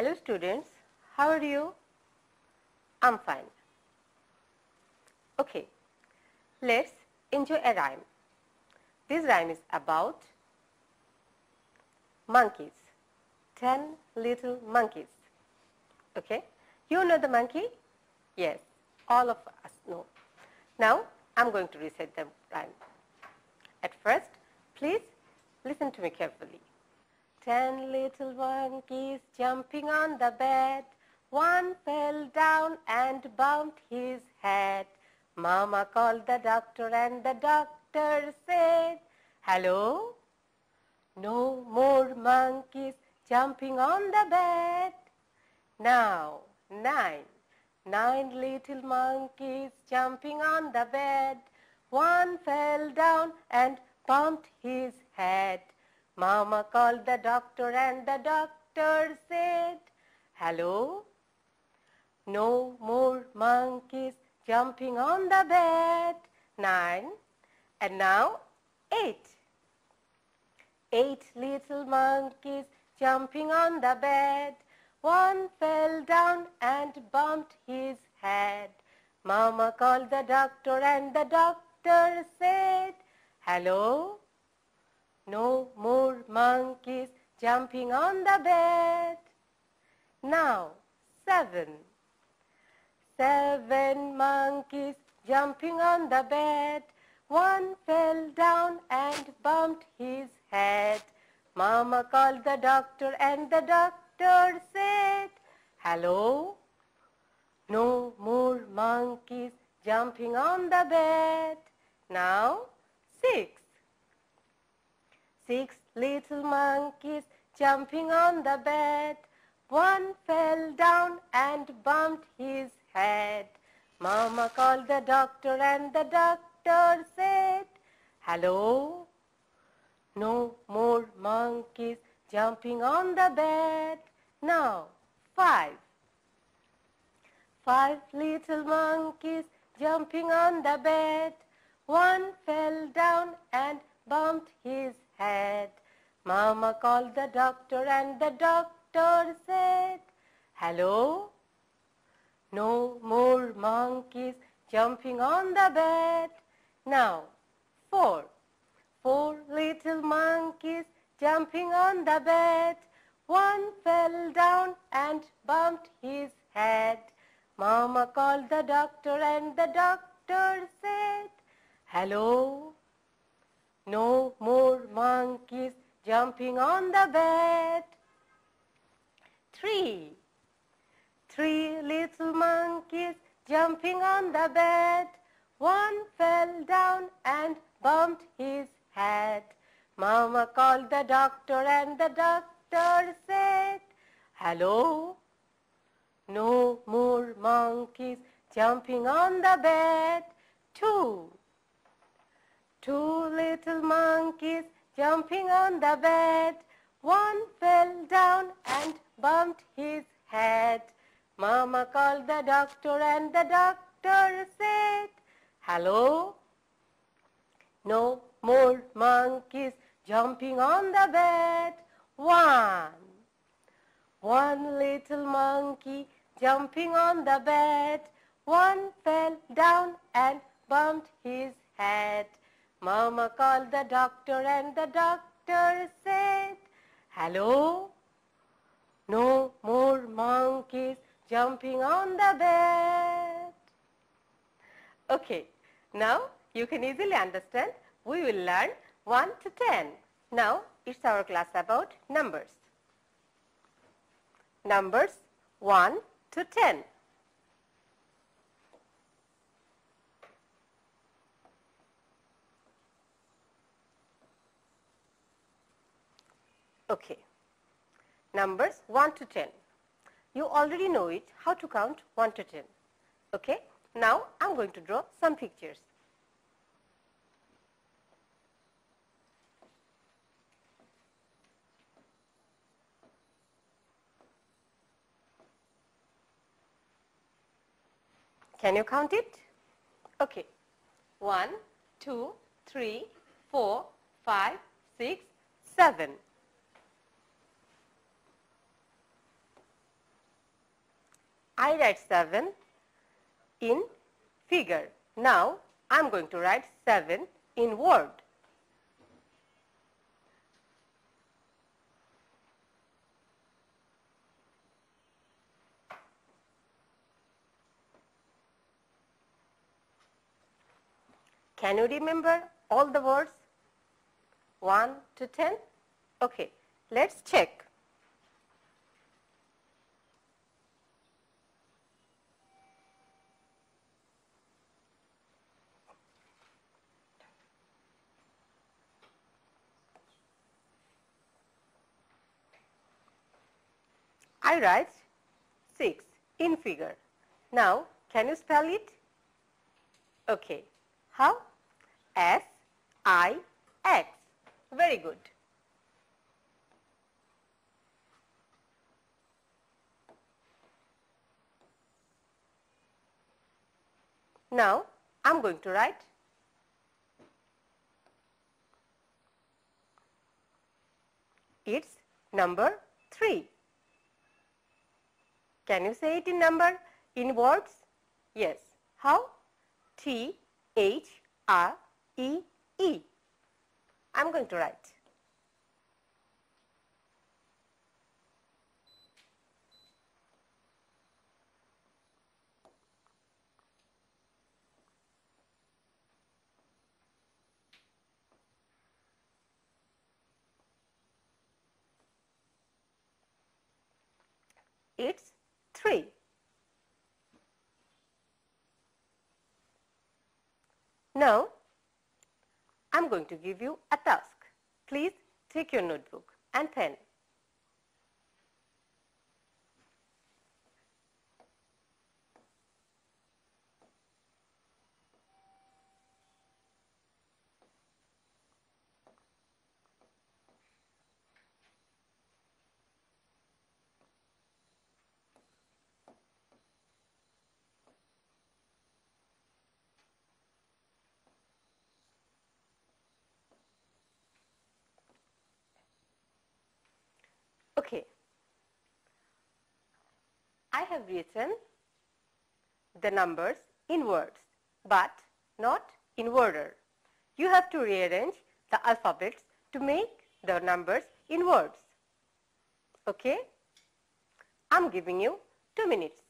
Hello students, how are you? I'm fine. Okay, let's enjoy a rhyme. This rhyme is about monkeys, 10 little monkeys. Okay, you know the monkey? Yes, all of us know. Now, I'm going to recite the rhyme. At first, please listen to me carefully. Ten little monkeys jumping on the bed. One fell down and bumped his head. Mama called the doctor and the doctor said, Hello? No more monkeys jumping on the bed. Now, nine. Nine little monkeys jumping on the bed. One fell down and bumped his head. Mama called the doctor and the doctor said, Hello? No more monkeys jumping on the bed. Nine. And now, eight. Eight little monkeys jumping on the bed. One fell down and bumped his head. Mama called the doctor and the doctor said, Hello? No more monkeys jumping on the bed. Now, seven. Seven monkeys jumping on the bed. One fell down and bumped his head. Mama called the doctor and the doctor said, Hello? No more monkeys jumping on the bed. Now, six. Six little monkeys jumping on the bed. One fell down and bumped his head. Mama called the doctor and the doctor said, Hello? No more monkeys jumping on the bed. Now, five. Five little monkeys jumping on the bed. One fell down and bumped his Mama called the doctor and the doctor said, Hello? No more monkeys jumping on the bed. Now, four. Four little monkeys jumping on the bed. One fell down and bumped his head. Mama called the doctor and the doctor said, Hello? No more monkeys jumping on the bed. Three. Three little monkeys jumping on the bed. One fell down and bumped his head. Mama called the doctor and the doctor said, Hello? No more monkeys jumping on the bed. Two. Two little monkeys jumping on the bed. One fell down and bumped his head. Mama called the doctor and the doctor said, Hello? No more monkeys jumping on the bed. One. One little monkey jumping on the bed. One fell down and bumped his head. Mama called the doctor and the doctor said, Hello? No more monkeys jumping on the bed. Okay, now you can easily understand. We will learn 1 to 10. Now it's our class about numbers. Numbers 1 to 10. Okay. Numbers 1 to 10. You already know it, how to count 1 to 10. Okay. Now I'm going to draw some pictures. Can you count it? Okay. 1, 2, 3, 4, 5, 6, 7. I write 7 in figure. Now I'm going to write 7 in word. Can you remember all the words? 1 to 10? Okay, let's check. I write 6 in figure. Now, can you spell it? Okay. How? S I X. Very good. Now, I'm going to write its number 3. Can you say it in number, in words? Yes. How? T, H, R, E, E. I'm going to write. its Now, I'm going to give you a task. Please take your notebook and pen I have written the numbers in words, but not in order. You have to rearrange the alphabets to make the numbers in words. Okay? I'm giving you two minutes.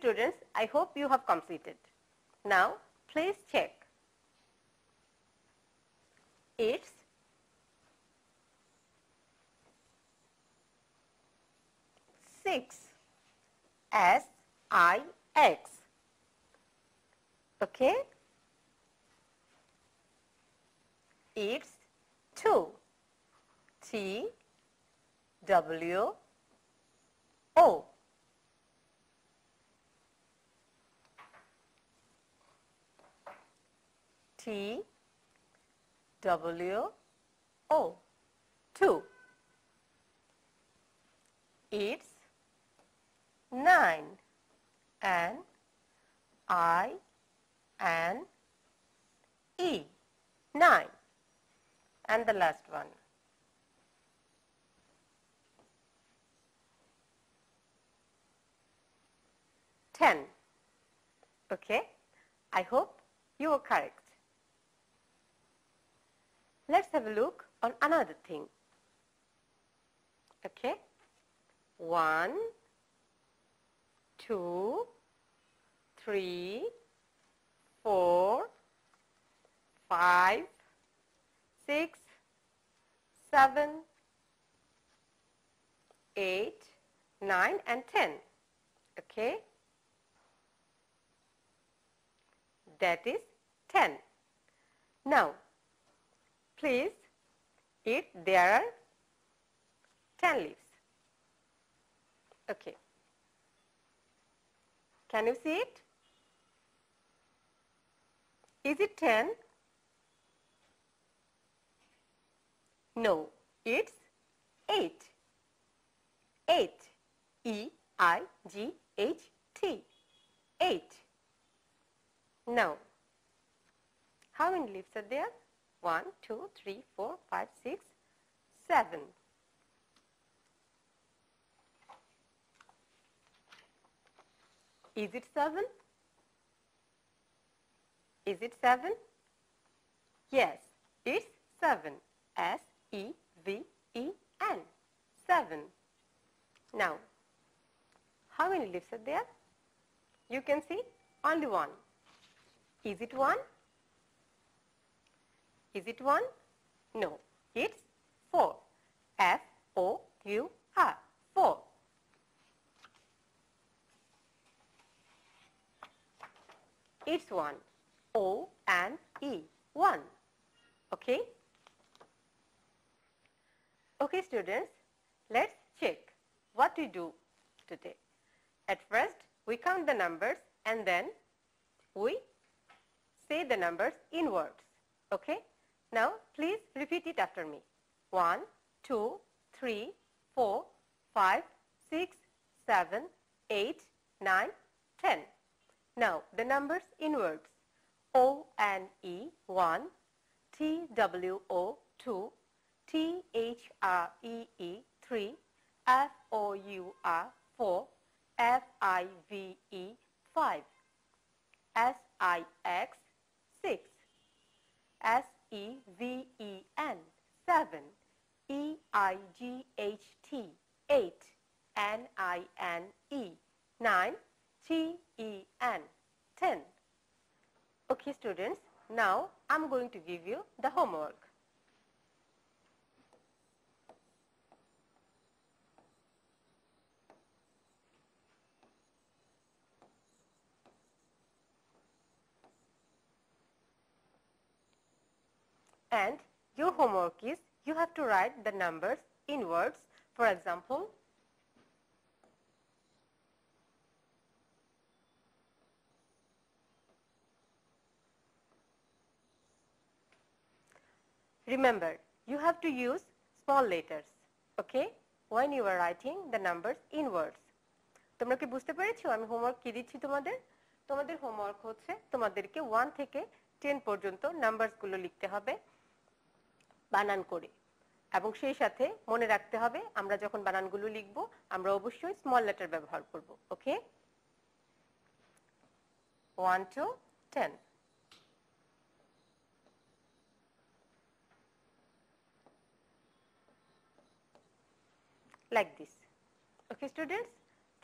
students, I hope you have completed. Now, please check W another thing. Okay? One, two, three, four, five, six, seven, eight, nine, and ten. Okay? That is ten. Now, please if there are 10 leaves. Okay. Can you see it? Is it 10? No, it's 8. 8. E-I-G-H-T. 8. Now, how many leaves are there? 1, 2, 3, 4, 5, 6, 7. Is it 7? Is it 7? Yes, it's 7. S-E-V-E-N. 7. Now, how many leaves are there? You can see only one. Is it one? Is it 1? No, it's 4. F O U R, 4. It's 1. O and E, 1. Okay? Okay students, let's check what we do today. At first, we count the numbers and then we say the numbers in words. Okay? Now, please repeat it after me. 1, 2, 3, 4, 5, 6, 7, 8, 9, 10. Now, the numbers in words. O N E 1, T W O 2, T H R E E 3, F O U R 4, F I V E 5, S I X 6, S E V E N, seven. seven, E-I-G-H-T, eight, N-I-N-E, nine, T-E-N, ten. Okay, students, now I'm going to give you the homework. And your homework is you have to write the numbers in words. For example, remember you have to use small letters. Okay? When you are writing the numbers in words. তোমরা কি বুঝতে পেরেছো আমি homework কি দিচ্ছি তোমাদের তোমাদের homework হচ্ছে তোমাদেরকে 1 থেকে 10 পর্যন্ত নাম্বারস গুলো লিখতে হবে বানান করে এবং সেই সাথে মনে রাখতে হবে আমরা যখন বানানগুলো লিখব আমরা অবশ্যই স্মল লেটার ব্যবহার করব okay one two ten like this okay students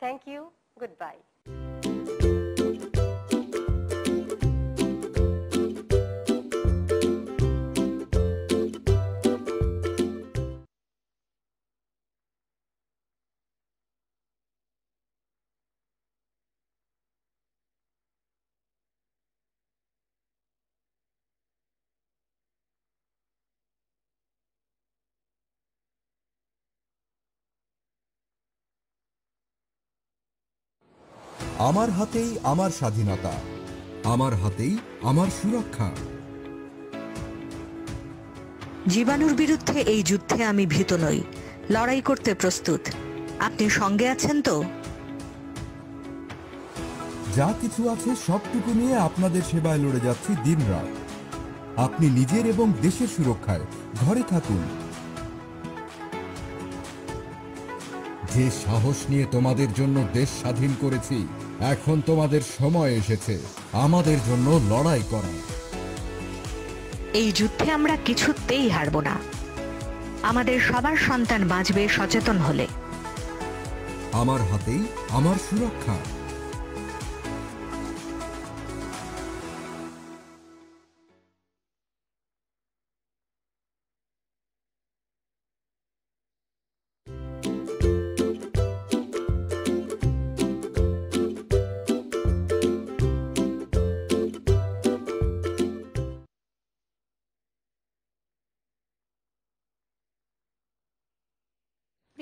thank you good bye আমার হাতেই আমার স্বাধীনতা আমার হাতেই আমার সুরক্ষা জীবাণুর বিরুদ্ধে এই যুদ্ধে আমি ভীত নই লড়াই করতে প্রস্তুত আপনি সঙ্গে আছেন তো যা কিছু আছে সবটুকু নিয়ে আপনাদের সেবায় লড়ে যাচ্ছি দিনরাত আপনি নিজের এবং দেশের সুরক্ষায় ঘরে থাকুন যে সাহস নিয়ে তোমাদের জন্য দেশ স্বাধীন করেছি এখন তোমাদের সময় এসেছে আমাদের জন্য লড়াই করা এই যুদ্ধে আমরা কিছুতেই হারব না আমাদের সবার সন্তান বাঁচবে সচেতন হলে আমার হাতেই আমার সুরক্ষা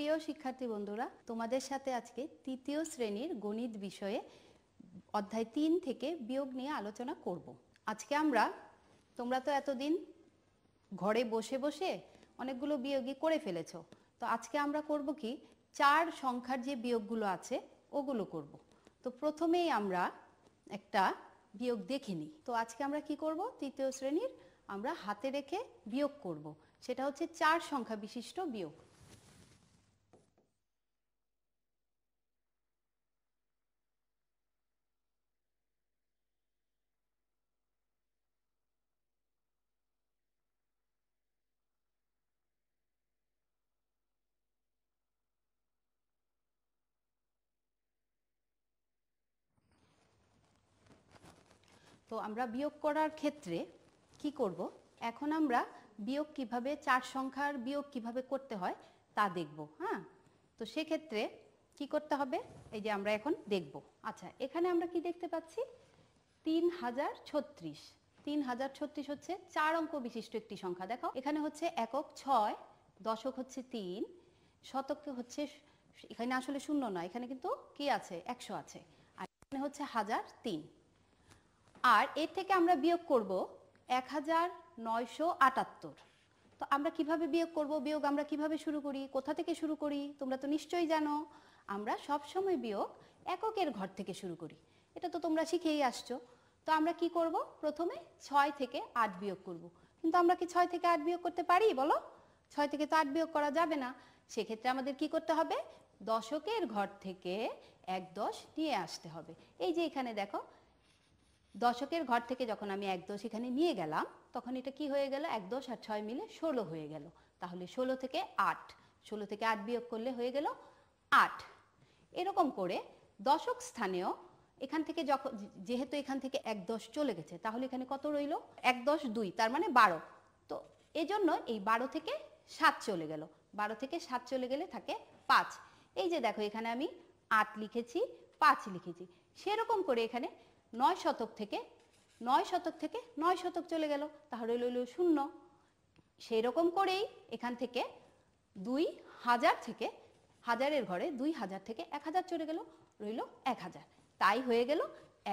প্রিয় শিক্ষার্থী বন্ধুরা তোমাদের সাথে আজকে তৃতীয় শ্রেণীর গণিত বিষয়ে অধ্যায় তিন থেকে বিয়োগ নিয়ে আলোচনা করব। আজকে আমরা তোমরা তো এতদিন ঘরে বসে বসে অনেকগুলো বিয়োগই করে ফেলেছ তো আজকে আমরা করব কি চার সংখ্যার যে বিয়োগগুলো আছে ওগুলো করব। তো প্রথমেই আমরা একটা বিয়োগ দেখে নিই তো আজকে আমরা কি করব তৃতীয় শ্রেণীর আমরা হাতে রেখে বিয়োগ করব। সেটা হচ্ছে চার সংখ্যা বিশিষ্ট বিয়োগ তো আমরা বিয়োগ করার ক্ষেত্রে কি করব এখন আমরা বিয়োগ কিভাবে চার সংখ্যার বিয়োগ কিভাবে করতে হয় তা দেখব হ্যাঁ তো সেক্ষেত্রে কি করতে হবে এই যে আমরা এখন দেখব আচ্ছা এখানে আমরা কি দেখতে পাচ্ছি তিন হাজার ছত্রিশ তিন হাজার ছত্রিশ হচ্ছে চার অঙ্ক বিশিষ্ট একটি সংখ্যা দেখো এখানে হচ্ছে একক ছয় দশক হচ্ছে তিন শতককে হচ্ছে এখানে আসলে শূন্য নয় এখানে কিন্তু কি আছে একশো আছে আর এখানে হচ্ছে হাজার তিন আর এর থেকে আমরা বিয়োগ করব এক হাজার নয়শো আটাত্তর তো আমরা কিভাবে বিয়োগ করব বিয়োগ আমরা কিভাবে শুরু করি কোথা থেকে শুরু করি তোমরা তো নিশ্চয়ই জানো আমরা সবসময় বিয়োগ এককের ঘর থেকে শুরু করি এটা তো তোমরা শিখেই আসছো তো আমরা কি করব প্রথমে ছয় থেকে আট বিয়োগ করব। কিন্তু আমরা কি ছয় থেকে আট বিয়োগ করতে পারি বলো ছয় থেকে তো আট বিয়োগ করা যাবে না সেক্ষেত্রে আমাদের কি করতে হবে দশকের ঘর থেকে এক দশ নিয়ে আসতে হবে এই যে এখানে দেখো দশকের ঘর থেকে যখন আমি এক দোষ এখানে নিয়ে গেলাম তখন এটা কি হয়ে গেল এক দোষ আর ছয় মিলে ষোলো হয়ে গেল তাহলে ষোলো থেকে আট ষোলো থেকে আট বিয়োগ করলে হয়ে গেল আট এরকম করে দশক স্থানেও এখান থেকে যখন যেহেতু এখান থেকে এক দশ চলে গেছে তাহলে এখানে কত রইল এক দশ দুই তার মানে বারো তো এজন্য এই বারো থেকে সাত চলে গেল বারো থেকে সাত চলে গেলে থাকে পাঁচ এই যে দেখো এখানে আমি আট লিখেছি পাঁচ লিখেছি সেরকম করে এখানে নয় শতক থেকে নয় শতক থেকে নয় শতক চলে গেল তাহলে রইল শূন্য সেই রকম করেই এখান থেকে দুই হাজার থেকে হাজারের ঘরে দুই হাজার থেকে এক হাজার চলে গেল রইল এক হাজার তাই হয়ে গেল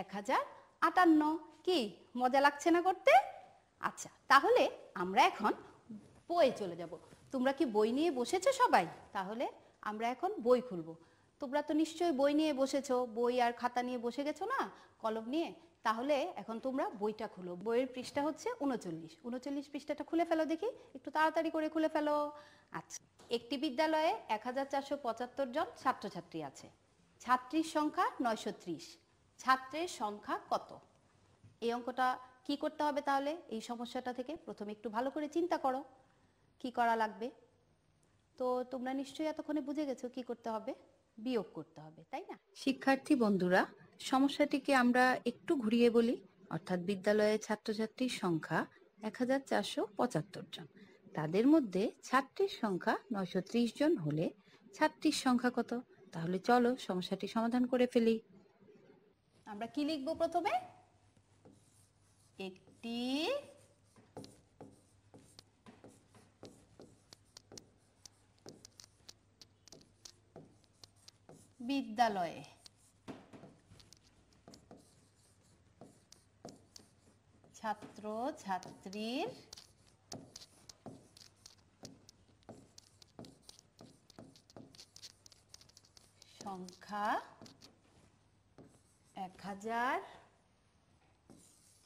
এক হাজার আটান্ন কি মজা লাগছে না করতে আচ্ছা তাহলে আমরা এখন বইয়ে চলে যাব তোমরা কি বই নিয়ে বসেছো সবাই তাহলে আমরা এখন বই খুলবো তোমরা তো নিশ্চয়ই বই নিয়ে বসেছ বই আর খাতা নিয়ে বসে গেছো না কলম নিয়ে তাহলে এখন তোমরা বইটা খুলো বইয়ের পৃষ্ঠা হচ্ছে উনচল্লিশ উনচল্লিশ পৃষ্ঠাটা খুলে ফেলো দেখি একটু তাড়াতাড়ি করে খুলে ফেলো আচ্ছা একটি বিদ্যালয়ে এক হাজার চারশো পঁচাত্তর জন ছাত্রছাত্রী আছে ছাত্রীর সংখ্যা নয়শো ত্রিশ ছাত্রের সংখ্যা কত এই অঙ্কটা কি করতে হবে তাহলে এই সমস্যাটা থেকে প্রথমে একটু ভালো করে চিন্তা করো কি করা লাগবে তো তোমরা নিশ্চয়ই এতক্ষণে বুঝে গেছো কি করতে হবে বিয়োগ করতে হবে তাই না শিক্ষার্থী বন্ধুরা সমস্যাটিকে আমরা একটু ঘুরিয়ে বলি অর্থাৎ বিদ্যালয়ে ছাত্রছাত্রীর সংখ্যা এক হাজার চারশো পঁচাত্তর জন তাদের মধ্যে ছাত্রীর সংখ্যা নয়শো ত্রিশ জন হলে ছাত্রীর সংখ্যা কত তাহলে চলো সমস্যাটি সমাধান করে ফেলি আমরা কি লিখবো প্রথমে একটি বিদ্যালয়ে ছাত্র ছাত্রীর সংখ্যা এক হাজার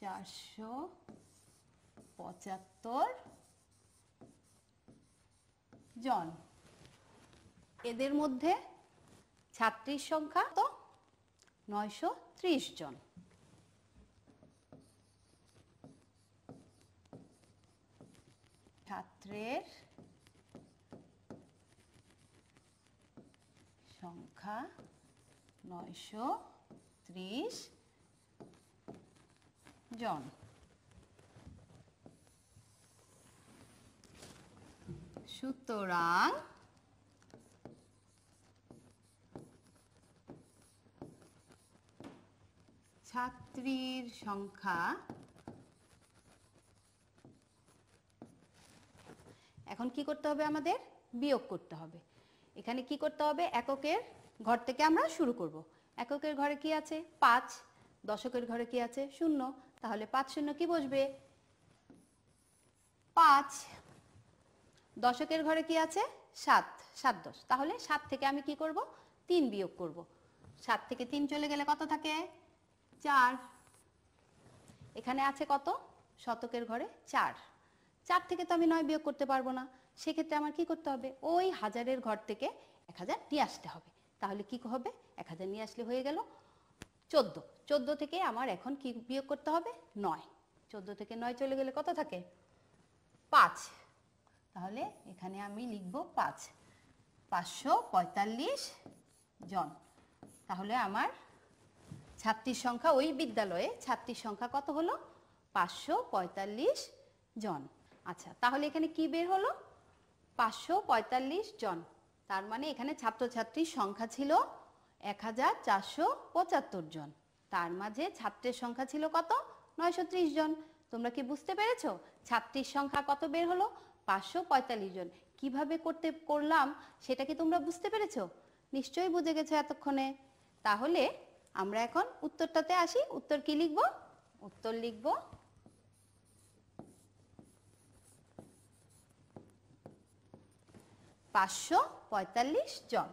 চারশো পঁচাত্তর জন এদের মধ্যে ছাত্রীর সংখ্যা তো নয়শো ত্রিশ জন ছাত্রের সংখ্যা নয়শো ত্রিশ জন সুতরাং ছাত্রীর সংখ্যা এখন কি করতে হবে আমাদের বিয়োগ করতে হবে এখানে কি করতে হবে এককের ঘর থেকে আমরা শুরু করব এককের ঘরে কি আছে পাঁচ দশকের ঘরে কি আছে শূন্য তাহলে পাঁচ শূন্য কি বসবে পাঁচ দশকের ঘরে কি আছে সাত সাত দশ তাহলে সাত থেকে আমি কি করব তিন বিয়োগ করব সাত থেকে তিন চলে গেলে কত থাকে চার এখানে আছে কত শতকের ঘরে চার চার থেকে তো আমি নয় বিয়োগ করতে পারবো না সেক্ষেত্রে আমার কি করতে হবে ওই হাজারের ঘর থেকে এক হাজার নিয়ে আসতে হবে তাহলে কি হবে এক হাজার নিয়ে আসলে হয়ে গেল চোদ্দো চোদ্দ থেকে আমার এখন কি বিয়োগ করতে হবে নয় চোদ্দো থেকে নয় চলে গেলে কত থাকে পাঁচ তাহলে এখানে আমি লিখব পাঁচ পাঁচশো পঁয়তাল্লিশ জন তাহলে আমার ছাত্রীর সংখ্যা ওই বিদ্যালয়ে ছাত্রীর সংখ্যা কত হলো পাঁচশো পঁয়তাল্লিশ জন আচ্ছা তাহলে এখানে কি বের হলো পাঁচশো পঁয়তাল্লিশ জন তার মানে এখানে ছাত্রছাত্রীর সংখ্যা ছিল এক হাজার চারশো পঁচাত্তর জন তার মাঝে ছাত্রের সংখ্যা ছিল কত নয়শো ত্রিশ জন তোমরা কি বুঝতে পেরেছো ছাত্রীর সংখ্যা কত বের হলো পাঁচশো পঁয়তাল্লিশ জন কিভাবে করতে করলাম সেটা কি তোমরা বুঝতে পেরেছো নিশ্চয়ই বুঝে গেছো এতক্ষণে তাহলে আমরা এখন উত্তরটাতে আসি উত্তর কি লিখব উত্তর লিখব পাঁচশো পঁয়তাল্লিশ জন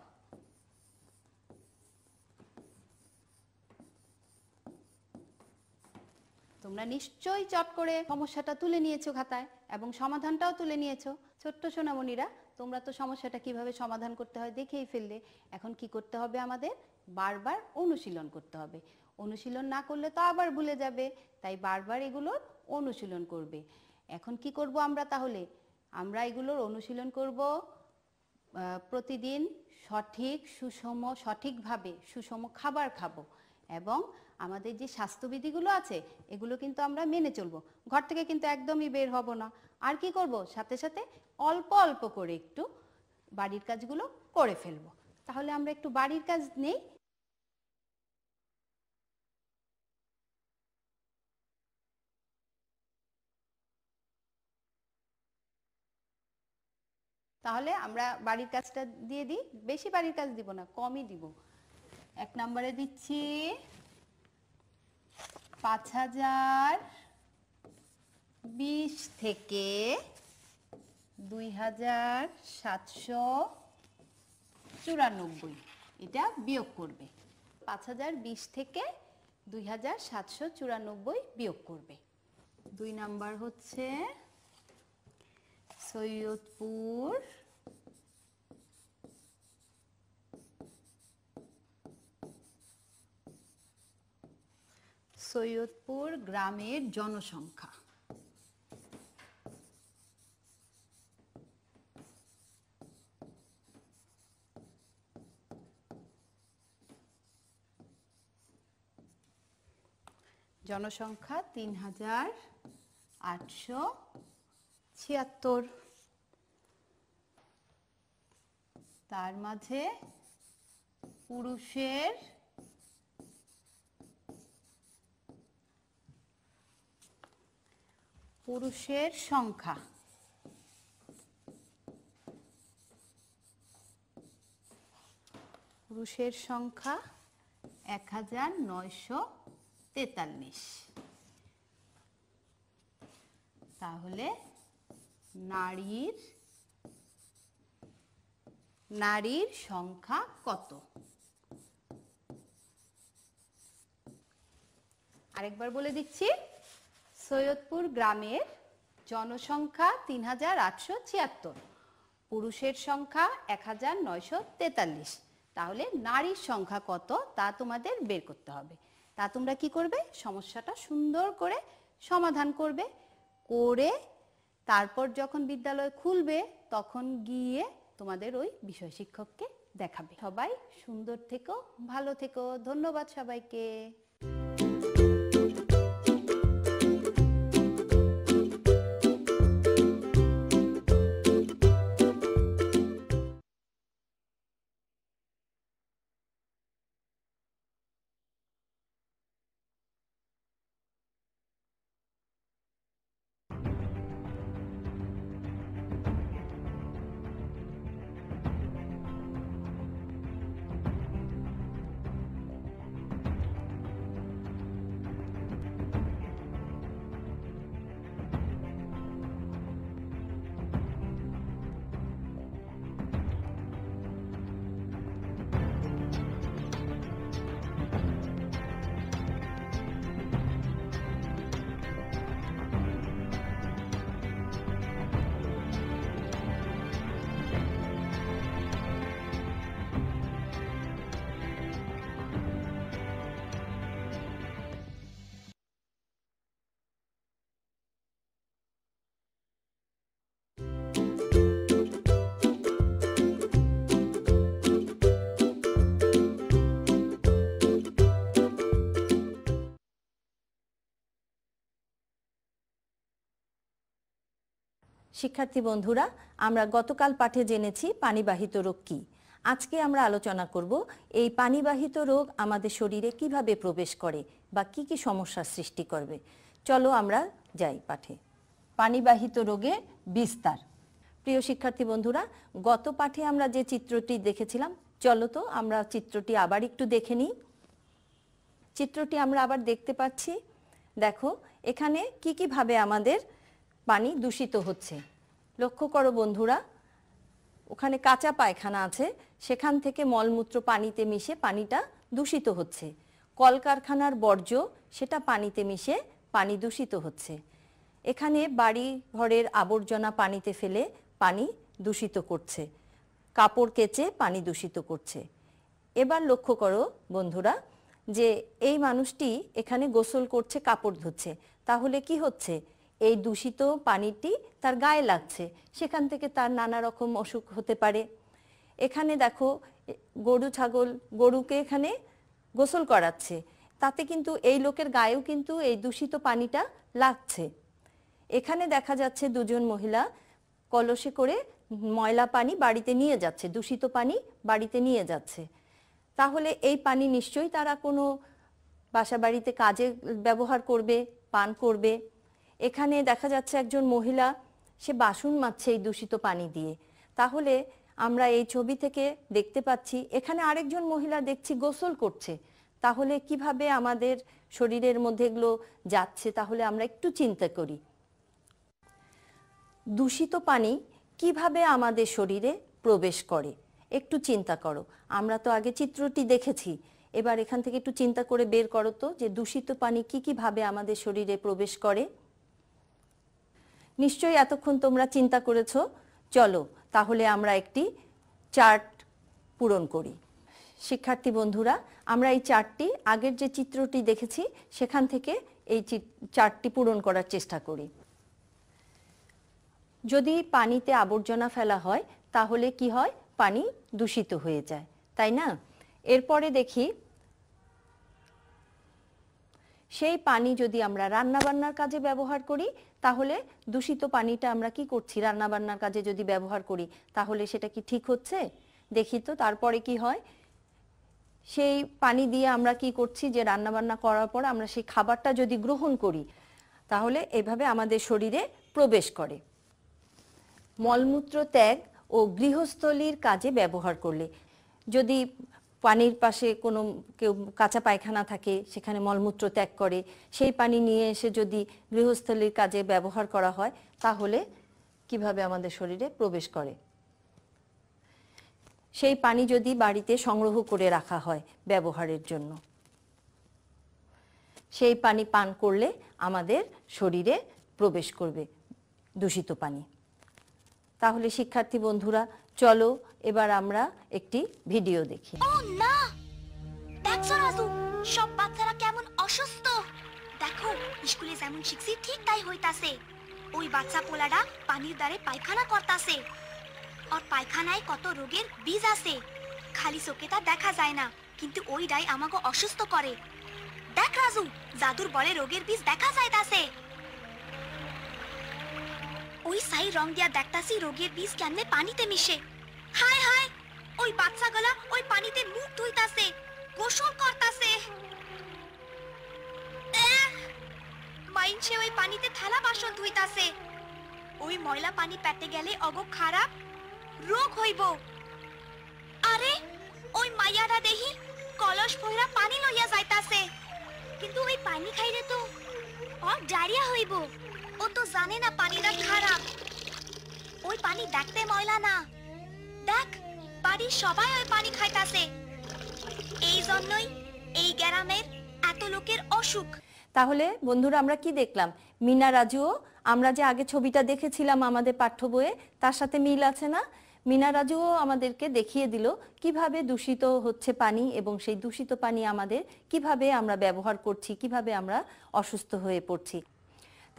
তোমরা নিশ্চয়ই চট করে সমস্যাটা তুলে নিয়েছো খাতায় এবং সমাধানটাও তুলে নিয়েছো ছোট্ট সোনামণিরা তোমরা তো সমস্যাটা কিভাবে সমাধান করতে হয় দেখেই ফেললে এখন কি করতে হবে আমাদের বারবার অনুশীলন করতে হবে অনুশীলন না করলে তো আবার ভুলে যাবে তাই বারবার এগুলোর অনুশীলন করবে এখন কি করব আমরা তাহলে আমরা এগুলোর অনুশীলন করব প্রতিদিন সঠিক সুষম সঠিকভাবে সুষম খাবার খাবো এবং আমাদের যে স্বাস্থ্যবিধিগুলো আছে এগুলো কিন্তু আমরা মেনে চলবো ঘর থেকে কিন্তু একদমই বের হব না আর কি করব সাথে সাথে অল্প অল্প করে একটু বাড়ির কাজগুলো করে ফেলবো তাহলে আমরা একটু বাড়ির কাজ নেই তাহলে আমরা বাড়ির কাজটা দিয়ে দিই বেশি বাড়ির কাজ দিব না কমই দিব এক নম্বরে দিচ্ছি পাঁচ হাজার বিশ থেকে দুই হাজার সাতশো চুরানব্বই এটা বিয়োগ করবে পাঁচ হাজার বিশ থেকে দুই হাজার সাতশো চুরানব্বই বিয়োগ করবে দুই নাম্বার হচ্ছে সৈয়দপুর সৈয়দপুর গ্রামের জনসংখ্যা জনসংখ্যা তিন হাজার আটশো ছিয়াত্তর তার মাঝে পুরুষের পুরুষের সংখ্যা পুরুষের সংখ্যা এক হাজার নয়শো তেতাল্লিশ তাহলে নারীর নারীর সংখ্যা কত আরেকবার বলে দিচ্ছি সৈয়দপুর গ্রামের জনসংখ্যা তিন হাজার আটশো ছিয়াত্তর পুরুষের সংখ্যা এক হাজার নয়শো তেতাল্লিশ তাহলে নারীর সংখ্যা কত তা তোমাদের বের করতে হবে তা তোমরা কি করবে সমস্যাটা সুন্দর করে সমাধান করবে করে তারপর যখন বিদ্যালয় খুলবে তখন গিয়ে তোমাদের ওই বিষয় শিক্ষককে দেখাবে সবাই সুন্দর থেকো ভালো থেকো ধন্যবাদ সবাইকে শিক্ষার্থী বন্ধুরা আমরা গতকাল পাঠে জেনেছি পানিবাহিত রোগ কী আজকে আমরা আলোচনা করব এই পানিবাহিত রোগ আমাদের শরীরে কিভাবে প্রবেশ করে বা কি কি সমস্যার সৃষ্টি করবে চলো আমরা যাই পাঠে পানিবাহিত রোগে বিস্তার প্রিয় শিক্ষার্থী বন্ধুরা গত পাঠে আমরা যে চিত্রটি দেখেছিলাম চলো তো আমরা চিত্রটি আবার একটু দেখে নিই চিত্রটি আমরা আবার দেখতে পাচ্ছি দেখো এখানে কি কিভাবে আমাদের পানি দূষিত হচ্ছে লক্ষ্য করো বন্ধুরা ওখানে কাঁচা পায়খানা আছে সেখান থেকে মলমূত্র পানিতে মিশে পানিটা দূষিত হচ্ছে কলকারখানার বর্জ্য সেটা পানিতে মিশে পানি দূষিত হচ্ছে এখানে বাড়ি ঘরের আবর্জনা পানিতে ফেলে পানি দূষিত করছে কাপড় কেচে পানি দূষিত করছে এবার লক্ষ্য করো বন্ধুরা যে এই মানুষটি এখানে গোসল করছে কাপড় ধুচ্ছে তাহলে কি হচ্ছে এই দূষিত পানিটি তার গায়ে লাগছে সেখান থেকে তার নানা রকম অসুখ হতে পারে এখানে দেখো গরু ছাগল গরুকে এখানে গোসল করাচ্ছে তাতে কিন্তু এই লোকের গায়েও কিন্তু এই দূষিত পানিটা লাগছে এখানে দেখা যাচ্ছে দুজন মহিলা কলসে করে ময়লা পানি বাড়িতে নিয়ে যাচ্ছে দূষিত পানি বাড়িতে নিয়ে যাচ্ছে তাহলে এই পানি নিশ্চয়ই তারা কোনো বাসা বাড়িতে কাজে ব্যবহার করবে পান করবে এখানে দেখা যাচ্ছে একজন মহিলা সে বাসন মারছে এই দূষিত পানি দিয়ে তাহলে আমরা এই ছবি থেকে দেখতে পাচ্ছি এখানে আরেকজন মহিলা দেখছি গোসল করছে তাহলে কিভাবে আমাদের শরীরের মধ্যে এগুলো যাচ্ছে তাহলে আমরা একটু চিন্তা করি দূষিত পানি কিভাবে আমাদের শরীরে প্রবেশ করে একটু চিন্তা করো আমরা তো আগে চিত্রটি দেখেছি এবার এখান থেকে একটু চিন্তা করে বের করো তো যে দূষিত পানি কী কীভাবে আমাদের শরীরে প্রবেশ করে নিশ্চয়ই এতক্ষণ তোমরা চিন্তা করেছ চলো তাহলে আমরা একটি চার্ট পূরণ করি শিক্ষার্থী বন্ধুরা আমরা এই চার্টটি আগের যে চিত্রটি দেখেছি সেখান থেকে এই চার্টটি পূরণ করার চেষ্টা করি যদি পানিতে আবর্জনা ফেলা হয় তাহলে কি হয় পানি দূষিত হয়ে যায় তাই না এরপরে দেখি সেই পানি যদি আমরা রান্নাবান্নার কাজে ব্যবহার করি তাহলে দূষিত পানিটা আমরা কি করছি রান্নাবান্নার কাজে যদি ব্যবহার করি তাহলে সেটা কি ঠিক হচ্ছে দেখি তো তারপরে কি হয় সেই পানি দিয়ে আমরা কি করছি যে রান্নাবান্না করার পর আমরা সেই খাবারটা যদি গ্রহণ করি তাহলে এভাবে আমাদের শরীরে প্রবেশ করে মলমূত্র ত্যাগ ও গৃহস্থলীর কাজে ব্যবহার করলে যদি পানির পাশে কোনো কেউ কাঁচা পায়খানা থাকে সেখানে মলমূত্র ত্যাগ করে সেই পানি নিয়ে এসে যদি গৃহস্থলীর কাজে ব্যবহার করা হয় তাহলে কিভাবে আমাদের শরীরে প্রবেশ করে সেই পানি যদি বাড়িতে সংগ্রহ করে রাখা হয় ব্যবহারের জন্য সেই পানি পান করলে আমাদের শরীরে প্রবেশ করবে দূষিত পানি তাহলে শিক্ষার্থী বন্ধুরা চলো এবার আমরা একটি ভিডিও দেখি ও না দেখছো রাজু সব বাচ্চারা কেমন অসুস্থ দেখো স্কুলে যেমন শিখছি ঠিক তাই হইতাছে ওই বাচ্চা পোলারা পানির দ্বারে পায়খানা করতাছে আর পায়খানায় কত রোগের বীজ আছে খালি চোখে তা দেখা যায় না কিন্তু ওই ডাই আমাকে অসুস্থ করে দেখ রাজু জাদুর বলে রোগের বীজ দেখা যাইতাছে ওই সাই রং দিয়া দেখতাছি রোগীর বিষ কেমনে পানিতে মিশে হায় হায় ওই বাচ্চা গলা ওই পানিতে মুখ ধুইতাছে গোসল করতাছে মাইনছে ওই পানিতে থালা বাসন ধুইতাছে ওই ময়লা পানি পেটে গেলে অগ খারাপ রোগ হইব আরে ওই মাইয়ারা দেহি কলস ভৈরা পানি লইয়া যাইতাছে কিন্তু ওই পানি খাইলে তো অগ ডায়রিয়া হইব ও তো জানে না পানিটা খারাপ ওই পানি দেখতে ময়লা না দেখ বাড়ির সবাই ওই পানি খাইতাছে এই জন্যই এই গ্রামের এত লোকের অসুখ তাহলে বন্ধুরা আমরা কি দেখলাম মিনা রাজুও আমরা যে আগে ছবিটা দেখেছিলাম আমাদের পাঠ্য বইয়ে তার সাথে মিল আছে না মিনা রাজুও আমাদেরকে দেখিয়ে দিল কিভাবে দূষিত হচ্ছে পানি এবং সেই দূষিত পানি আমাদের কিভাবে আমরা ব্যবহার করছি কিভাবে আমরা অসুস্থ হয়ে পড়ছি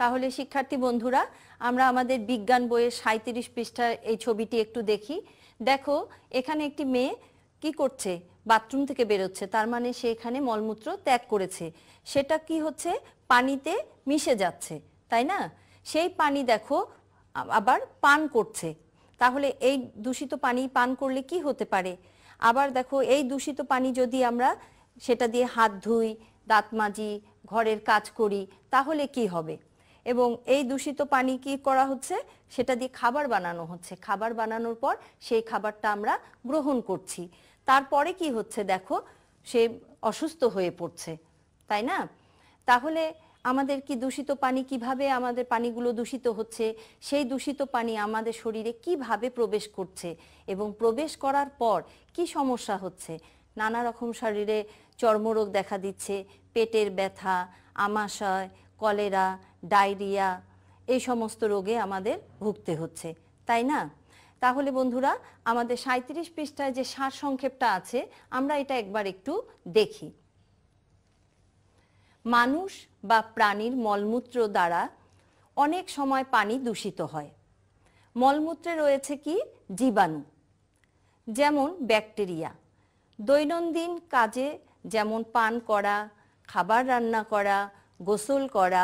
তাহলে শিক্ষার্থী বন্ধুরা আমরা আমাদের বিজ্ঞান বইয়ের সাঁত্রিশ পৃষ্ঠার এই ছবিটি একটু দেখি দেখো এখানে একটি মেয়ে কি করছে বাথরুম থেকে বেরোচ্ছে তার মানে সে এখানে মলমূত্র ত্যাগ করেছে সেটা কি হচ্ছে পানিতে মিশে যাচ্ছে তাই না সেই পানি দেখো আবার পান করছে তাহলে এই দূষিত পানি পান করলে কি হতে পারে আবার দেখো এই দূষিত পানি যদি আমরা সেটা দিয়ে হাত ধুই দাঁত মাজি ঘরের কাজ করি তাহলে কি হবে এবং এই দূষিত পানি কি করা হচ্ছে সেটা দিয়ে খাবার বানানো হচ্ছে খাবার বানানোর পর সেই খাবারটা আমরা গ্রহণ করছি তারপরে কি হচ্ছে দেখো সে অসুস্থ হয়ে পড়ছে তাই না তাহলে আমাদের কি দূষিত পানি কিভাবে আমাদের পানিগুলো দূষিত হচ্ছে সেই দূষিত পানি আমাদের শরীরে কিভাবে প্রবেশ করছে এবং প্রবেশ করার পর কি সমস্যা হচ্ছে নানা রকম শরীরে চর্মরোগ দেখা দিচ্ছে পেটের ব্যথা আমাশয় কলেরা ডায়রিয়া এই সমস্ত রোগে আমাদের ভুগতে হচ্ছে তাই না তাহলে বন্ধুরা আমাদের সাঁত্রিশ পৃষ্ঠায় যে সার সংক্ষেপটা আছে আমরা এটা একবার একটু দেখি মানুষ বা প্রাণীর মলমূত্র দ্বারা অনেক সময় পানি দূষিত হয় মলমূত্রে রয়েছে কি জীবাণু যেমন ব্যাকটেরিয়া দৈনন্দিন কাজে যেমন পান করা খাবার রান্না করা গোসল করা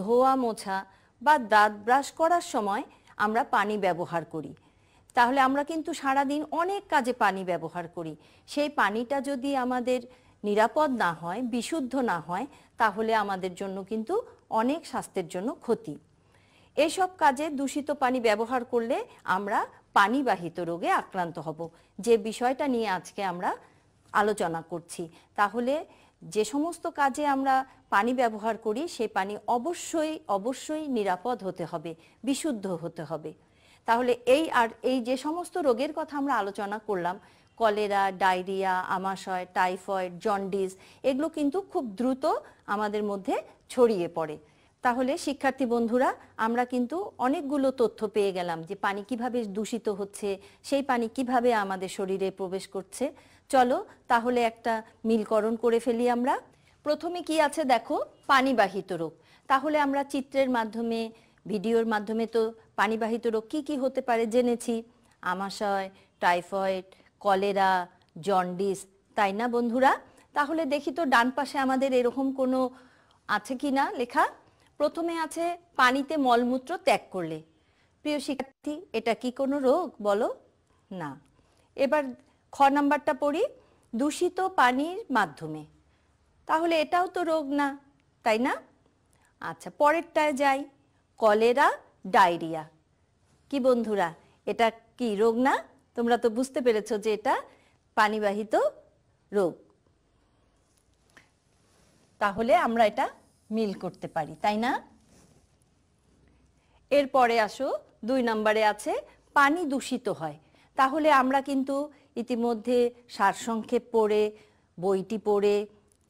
ধোয়া মোছা বা দাঁত ব্রাশ করার সময় আমরা পানি ব্যবহার করি তাহলে আমরা কিন্তু সারাদিন অনেক কাজে পানি ব্যবহার করি সেই পানিটা যদি আমাদের নিরাপদ না হয় বিশুদ্ধ না হয় তাহলে আমাদের জন্য কিন্তু অনেক স্বাস্থ্যের জন্য ক্ষতি এসব কাজে দূষিত পানি ব্যবহার করলে আমরা পানিবাহিত রোগে আক্রান্ত হব যে বিষয়টা নিয়ে আজকে আমরা আলোচনা করছি তাহলে যে সমস্ত কাজে আমরা পানি ব্যবহার করি সেই পানি অবশ্যই অবশ্যই নিরাপদ হতে হবে বিশুদ্ধ হতে হবে তাহলে এই আর এই যে সমস্ত রোগের কথা আমরা আলোচনা করলাম কলেরা ডায়রিয়া আমাশয় টাইফয়েড জন্ডিস এগুলো কিন্তু খুব দ্রুত আমাদের মধ্যে ছড়িয়ে পড়ে তাহলে শিক্ষার্থী বন্ধুরা আমরা কিন্তু অনেকগুলো তথ্য পেয়ে গেলাম যে পানি কিভাবে দূষিত হচ্ছে সেই পানি কিভাবে আমাদের শরীরে প্রবেশ করছে চলো তাহলে একটা মিলকরণ করে ফেলি আমরা প্রথমে কি আছে দেখো পানিবাহিত রোগ তাহলে আমরা চিত্রের মাধ্যমে ভিডিওর মাধ্যমে তো পানিবাহিত রোগ কি কি হতে পারে জেনেছি আমাশয় টাইফয়েড কলেরা জন্ডিস তাই না বন্ধুরা তাহলে দেখি তো ডান পাশে আমাদের এরকম কোনো আছে কি না লেখা প্রথমে আছে পানিতে মলমূত্র ত্যাগ করলে প্রিয় শিক্ষার্থী এটা কি কোনো রোগ বলো না এবার খ নাম্বারটা পড়ি দূষিত পানির মাধ্যমে তাহলে এটাও তো রোগ না তাই না আচ্ছা পরেরটায় যাই কলেরা ডায়রিয়া কি বন্ধুরা এটা কি রোগ না তোমরা তো বুঝতে পেরেছ যে এটা পানিবাহিত রোগ তাহলে আমরা এটা মিল করতে পারি তাই না এরপরে আসো দুই নম্বরে আছে পানি দূষিত হয় তাহলে আমরা কিন্তু ইতিমধ্যে সারসংক্ষেপ পড়ে বইটি পড়ে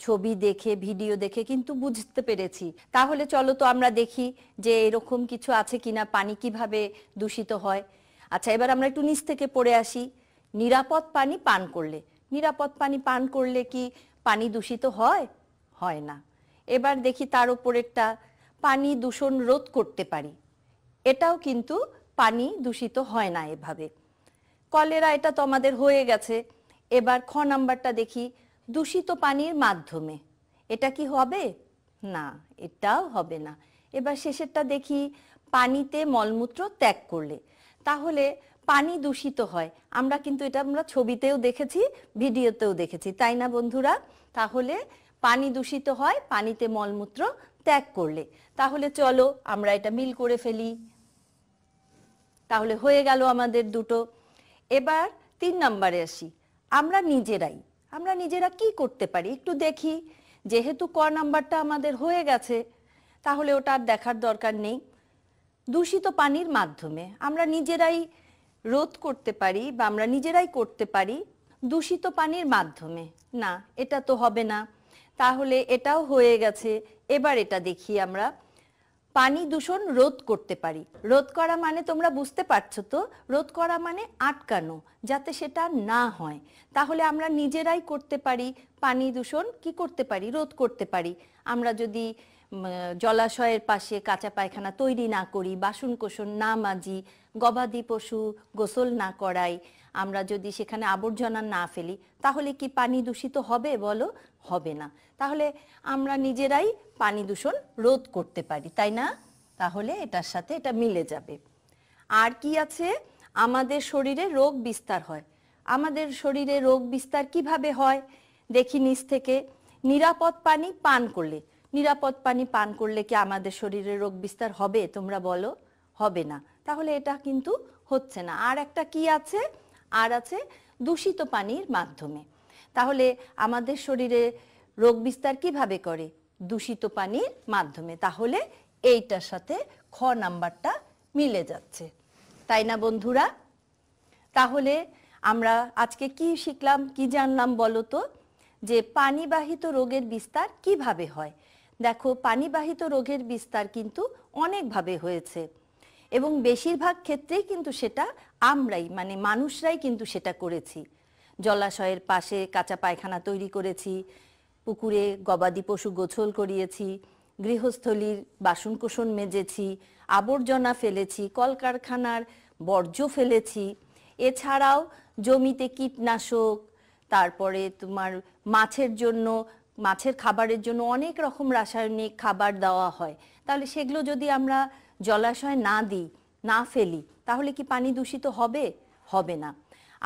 ছবি দেখে ভিডিও দেখে কিন্তু বুঝতে পেরেছি তাহলে চলো তো আমরা দেখি যে এরকম কিছু আছে কিনা পানি কিভাবে দূষিত হয় আচ্ছা এবার আমরা একটু নিচ থেকে পড়ে আসি নিরাপদ পানি পান করলে নিরাপদ পানি পান করলে কি পানি দূষিত হয় হয় না এবার দেখি তার একটা পানি দূষণ রোধ করতে পারি এটাও কিন্তু পানি দূষিত হয় না এভাবে কলেরা এটা তো আমাদের হয়ে গেছে এবার খ নাম্বারটা দেখি দূষিত পানির মাধ্যমে এটা কি হবে না এটাও হবে না এবার শেষেরটা দেখি পানিতে মলমূত্র ত্যাগ করলে তাহলে পানি দূষিত হয় আমরা কিন্তু এটা আমরা ছবিতেও দেখেছি ভিডিওতেও দেখেছি তাই না বন্ধুরা তাহলে পানি দূষিত হয় পানিতে মলমূত্র ত্যাগ করলে তাহলে চলো আমরা এটা মিল করে ফেলি তাহলে হয়ে গেল আমাদের দুটো এবার তিন নম্বরে আসি আমরা নিজেরাই আমরা নিজেরা কি করতে পারি একটু দেখি যেহেতু ক নাম্বারটা আমাদের হয়ে গেছে তাহলে ওটা আর দেখার দরকার নেই দূষিত পানির মাধ্যমে আমরা নিজেরাই রোধ করতে পারি বা আমরা নিজেরাই করতে পারি দূষিত পানির মাধ্যমে না এটা তো হবে না তাহলে এটাও হয়ে গেছে এবার এটা দেখি আমরা পানি দূষণ রোধ করতে পারি রোধ করা মানে তোমরা বুঝতে পারছো তো রোধ করা মানে আটকানো যাতে সেটা না হয় তাহলে আমরা নিজেরাই করতে পারি পানি দূষণ কি করতে পারি রোধ করতে পারি আমরা যদি জলাশয়ের পাশে কাঁচা পায়খানা তৈরি না করি বাসন কোষণ না মাজি গবাদি পশু গোসল না করাই আমরা যদি সেখানে আবর্জনা না ফেলি তাহলে কি পানি দূষিত হবে বলো হবে না তাহলে আমরা নিজেরাই পানি দূষণ রোধ করতে পারি তাই না তাহলে এটার সাথে এটা মিলে যাবে আর কি আছে আমাদের শরীরে রোগ বিস্তার হয় আমাদের শরীরে রোগ বিস্তার কিভাবে হয় দেখি নিচ থেকে নিরাপদ পানি পান করলে নিরাপদ পানি পান করলে কি আমাদের শরীরে রোগ বিস্তার হবে তোমরা বলো হবে না তাহলে এটা কিন্তু হচ্ছে না আর একটা কি আছে আর আছে দূষিত পানির মাধ্যমে তাহলে আমাদের শরীরে রোগ বিস্তার কিভাবে করে দূষিত পানির মাধ্যমে তাহলে এইটার সাথে খ নাম্বারটা মিলে যাচ্ছে তাই না বন্ধুরা তাহলে আমরা আজকে কি শিখলাম কি জানলাম বলো তো যে পানিবাহিত রোগের বিস্তার কিভাবে হয় দেখো পানিবাহিত রোগের বিস্তার কিন্তু অনেকভাবে হয়েছে এবং বেশিরভাগ ক্ষেত্রেই কিন্তু সেটা আমরাই মানে মানুষরাই কিন্তু সেটা করেছি জলাশয়ের পাশে কাঁচা পায়খানা তৈরি করেছি পুকুরে গবাদি পশু গোছল করিয়েছি গৃহস্থলীর বাসনকোষণ মেজেছি আবর্জনা ফেলেছি কলকারখানার বর্জ্য ফেলেছি এছাড়াও জমিতে কীটনাশক তারপরে তোমার মাছের জন্য মাছের খাবারের জন্য অনেক রকম রাসায়নিক খাবার দেওয়া হয় তাহলে সেগুলো যদি আমরা জলাশয় না দিই না ফেলি তাহলে কি পানি দূষিত হবে হবে না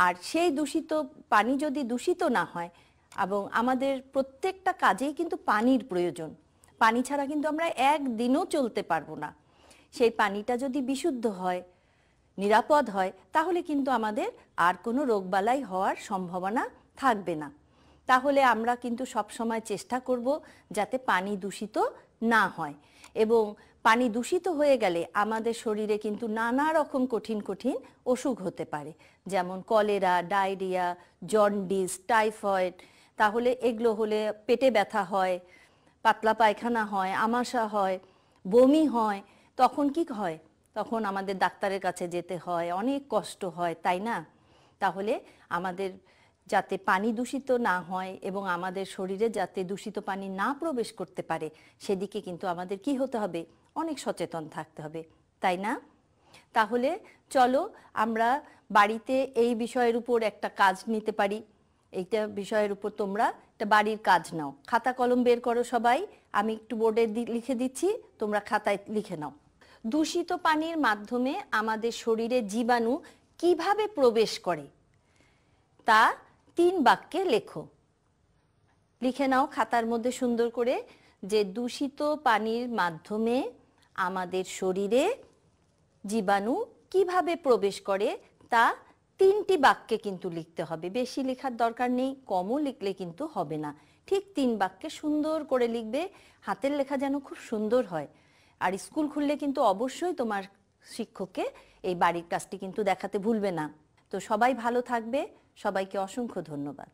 আর সেই দূষিত পানি যদি দূষিত না হয় এবং আমাদের প্রত্যেকটা কাজেই কিন্তু পানির প্রয়োজন পানি ছাড়া কিন্তু আমরা একদিনও চলতে পারবো না সেই পানিটা যদি বিশুদ্ধ হয় নিরাপদ হয় তাহলে কিন্তু আমাদের আর কোনো রোগবালাই হওয়ার সম্ভাবনা থাকবে না তাহলে আমরা কিন্তু সবসময় চেষ্টা করব যাতে পানি দূষিত না হয় এবং পানি দূষিত হয়ে গেলে আমাদের শরীরে কিন্তু নানা রকম কঠিন কঠিন অসুখ হতে পারে যেমন কলেরা ডায়রিয়া জন্ডিস টাইফয়েড তাহলে এগুলো হলে পেটে ব্যথা হয় পাতলা পায়খানা হয় আমাশা হয় বমি হয় তখন কি হয় তখন আমাদের ডাক্তারের কাছে যেতে হয় অনেক কষ্ট হয় তাই না তাহলে আমাদের যাতে পানি দূষিত না হয় এবং আমাদের শরীরে যাতে দূষিত পানি না প্রবেশ করতে পারে সেদিকে কিন্তু আমাদের কি হতে হবে অনেক সচেতন থাকতে হবে তাই না তাহলে চলো আমরা বাড়িতে এই বিষয়ের উপর একটা কাজ নিতে পারি এইটা বিষয়ের উপর তোমরা একটা বাড়ির কাজ নাও খাতা কলম বের করো সবাই আমি একটু বোর্ডে লিখে দিচ্ছি তোমরা খাতায় লিখে নাও দূষিত পানির মাধ্যমে আমাদের শরীরে জীবাণু কিভাবে প্রবেশ করে তা তিন বাক্যে লেখো লিখে নাও খাতার মধ্যে সুন্দর করে যে দূষিত পানির মাধ্যমে আমাদের শরীরে জীবাণু কিভাবে প্রবেশ করে তা তিনটি বাক্যে কিন্তু লিখতে হবে বেশি লেখার দরকার নেই কমও লিখলে কিন্তু হবে না ঠিক তিন বাক্যে সুন্দর করে লিখবে হাতের লেখা যেন খুব সুন্দর হয় আর স্কুল খুললে কিন্তু অবশ্যই তোমার শিক্ষককে এই বাড়ির কাজটি কিন্তু দেখাতে ভুলবে না তো সবাই ভালো থাকবে সবাইকে অসংখ্য ধন্যবাদ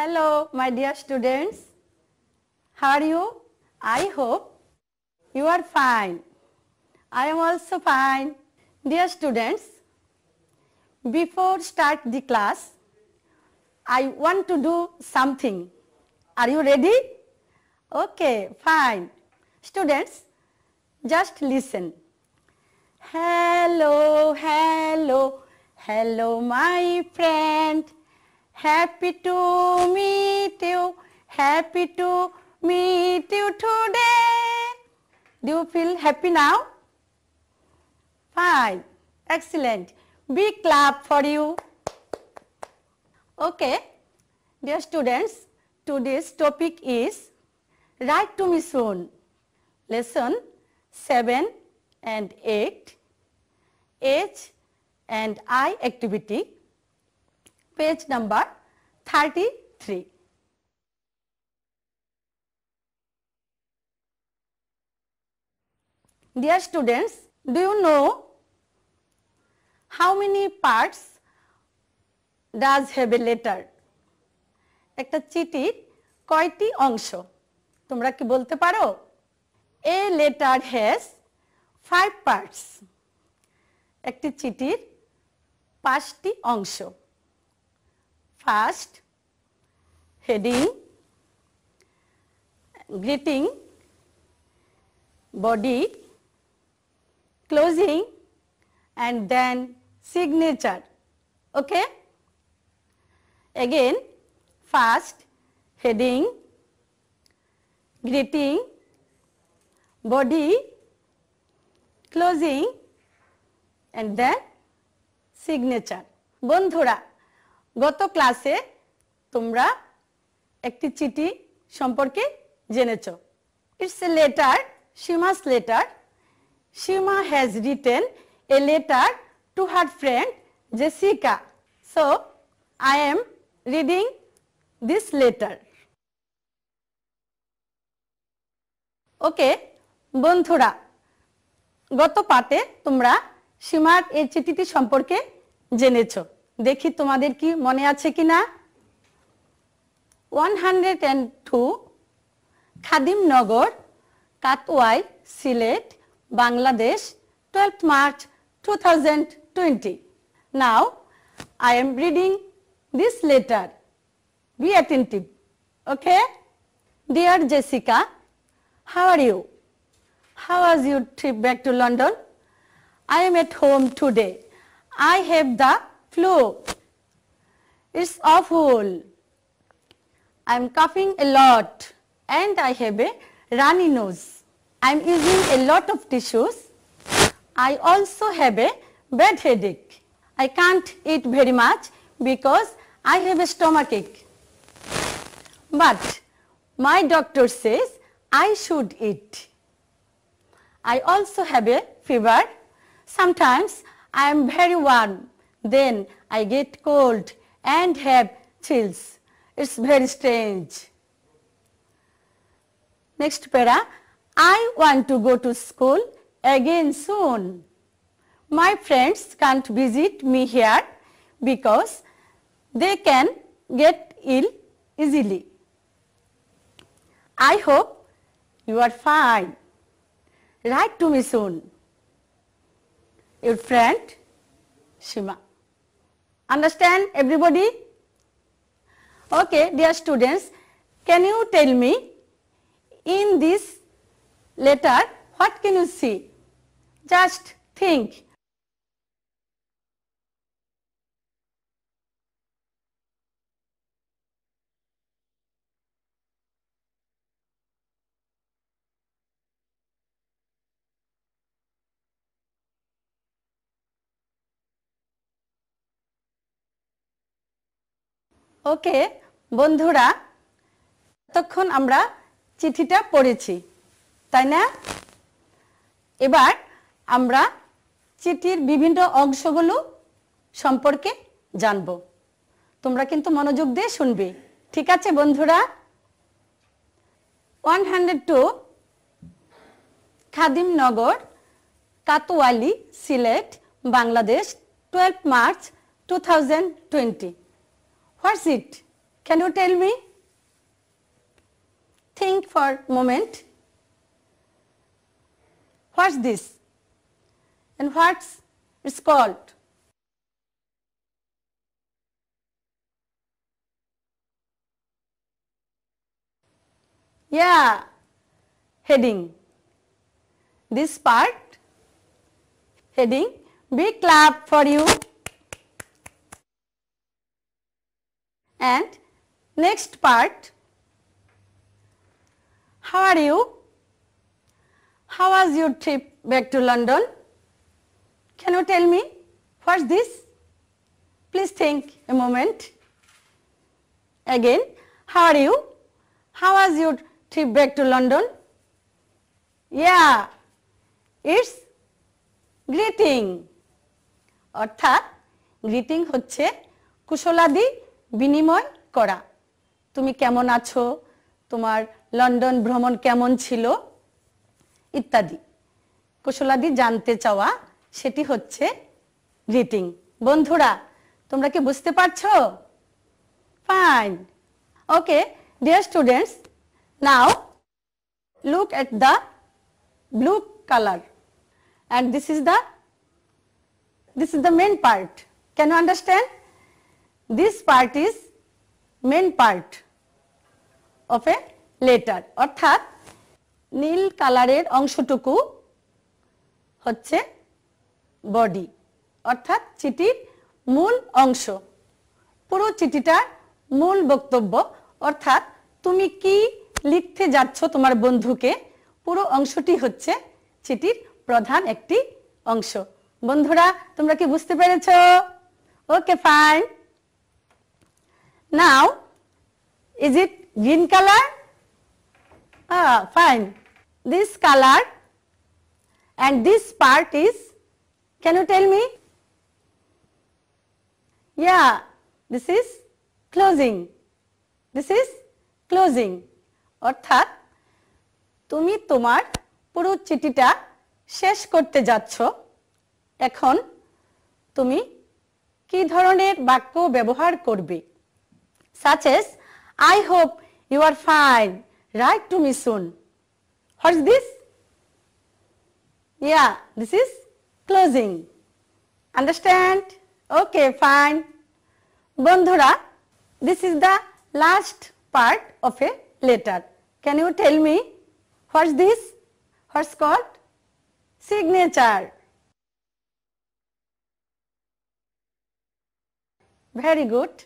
Hello my dear students. How are you? I hope you are fine. I am also fine. Dear students, before start the class, I want to do something. Are you ready? Okay, fine. Students, just listen. Hello, hello, hello my friend. Happy to meet you. Happy to meet you today. Do you feel happy now? Fine. Excellent. Big clap for you. Okay. Dear students, today's topic is Write to me soon. Lesson 7 and 8. H and I activity page number thirty three dear students do you know how many parts does have a letter একটা চিঠি কয়টি অংশ তোমরা কি বলতে পারো a letter has five parts একটি চিঠির পাঁচটি অংশ first heading greeting body closing and then signature okay again first heading greeting body closing and then signature বন্ধুরা গত ক্লাসে তোমরা একটি চিঠি সম্পর্কে জেনেছ it's a letter Seema's letter Seema has written a letter to her friend Jessica so I am reading this letter okay বন্ধুরা গত পাতে তোমরা সীমার এই চিঠিটি সম্পর্কে জেনেছো দেখি তোমাদের কি মনে আছে কি না one hundred two Khadimnagar Katwai Sylhet Bangladesh twelve March two thousand twenty now I am reading this letter be attentive okay dear Jessica how are you how was you trip back to London I am at home today I have the flu. It's awful. I'm coughing a lot and I have a runny nose. I'm using a lot of tissues. I also have a bad headache. I can't eat very much because I have a stomach ache. But my doctor says I should eat. I also have a fever. Sometimes I am very warm then I get cold and have chills. It's very strange. Next para, I want to go to school again soon. My friends can't visit me here because they can get ill easily. I hope you are fine. Write to me soon. Your friend, Shima. Understand everybody? Okay, dear students, can you tell me in this letter what can you see? Just think. Okay বন্ধুরা তখন আমরা চিঠিটা পড়েছি তাই না এবার আমরা চিঠির বিভিন্ন অংশগুলো সম্পর্কে জানব তোমরা কিন্তু মনোযোগ দিয়ে শুনবে ঠিক আছে বন্ধুরা one hundred two Khadimnagar Kotwali Sylhet Bangladesh twelve March two thousand twenty What's it? Can you tell me? Think for moment. What's this? And what's it's called? Yeah, heading. This part, heading. Big clap for you. and next part how are you how was your trip back to london can you tell me what's this please think a moment again how are you how was your trip back to london yeah it's greeting অর্থাৎ greeting হচ্ছে কুশলাদি বিনিময় করা তুমি কেমন আছো তোমার London ভ্রমণ কেমন ছিল ইত্যাদি কুশলাদি জানতে চাওয়া সেটি হচ্ছে গ্রিটিং বন্ধুরা তোমরা কি বুঝতে পারছো fine okay dear students now look at the blue colour and this is the this is the main part can you understand this part is main part of a letter অর্থাৎ নীল কালারের অংশটুকু হচ্ছে body অর্থাৎ চিঠির মূল অংশ পুরো চিঠিটার মূল বক্তব্য অর্থাৎ তুমি কি লিখতে যাচ্ছ তোমার বন্ধুকে পুরো অংশটি হচ্ছে চিঠির প্রধান একটি অংশ বন্ধুরা তোমরা কি বুঝতে পেরেছ okay fine Now, is it green color? Ah, fine. This color and this part is, can you tell me? Yeah, this is closing. This is closing. অর্থাৎ তুমি তোমার পুরো চিঠিটা শেষ করতে যাচ্ছ এখন তুমি কি ধরনের বাক্য ব্যবহার করবে such as I hope you are fine. Write to me soon. What is this? Yeah, this is closing. Understand? Okay, fine. Bandhura, this is the last part of a letter. Can you tell me what's this? What's called? Signature. Very good.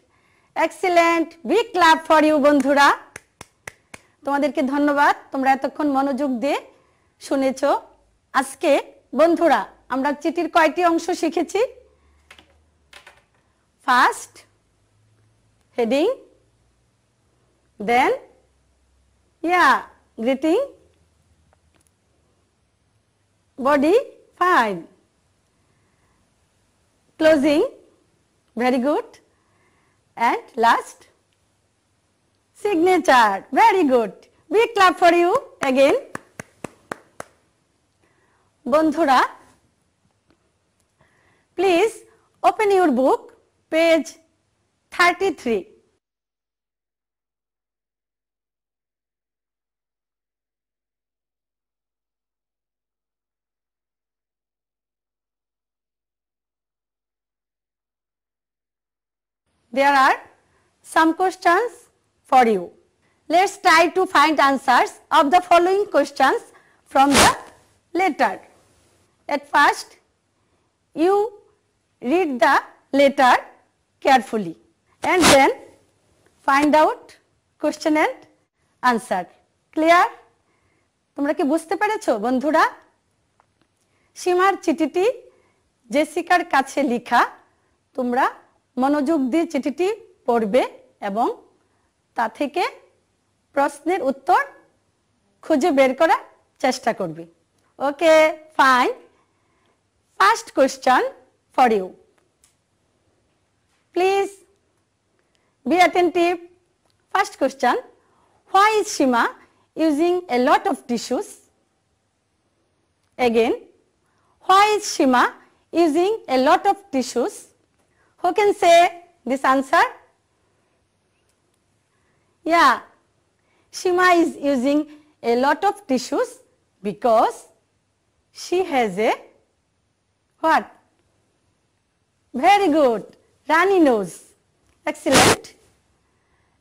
Excellent big clap for you বন্ধুরা তোমাদেরকে ধন্যবাদ তোমরা এতক্ষণ মনোযোগ দিয়ে শুনেছ আজকে বন্ধুরা আমরা চিঠির কয়টি অংশ শিখেছি first heading then yeah greeting body fine closing very good and last signature. Very good. Big clap for you again. Bondhura, please open your book, page thirty-three. there are some questions for you. Let's try to find answers of the following questions from the letter. At first, you read the letter carefully and then find out question and answer. Clear? তোমরা কি বুঝতে পেরেছো বন্ধুরা সীমার চিঠিটি জেসিকার কাছে লিখা তোমরা মনোযোগ দিয়ে চিঠিটি পড়বে এবং তা থেকে প্রশ্নের উত্তর খুঁজে বের করার চেষ্টা করবে okay fine first question for you please be attentive first question why is Seema using a lot of tissues again why is Seema using a lot of tissues Who can say this answer? Yeah, Shima is using a lot of tissues because she has a what? Very good, runny nose. Excellent.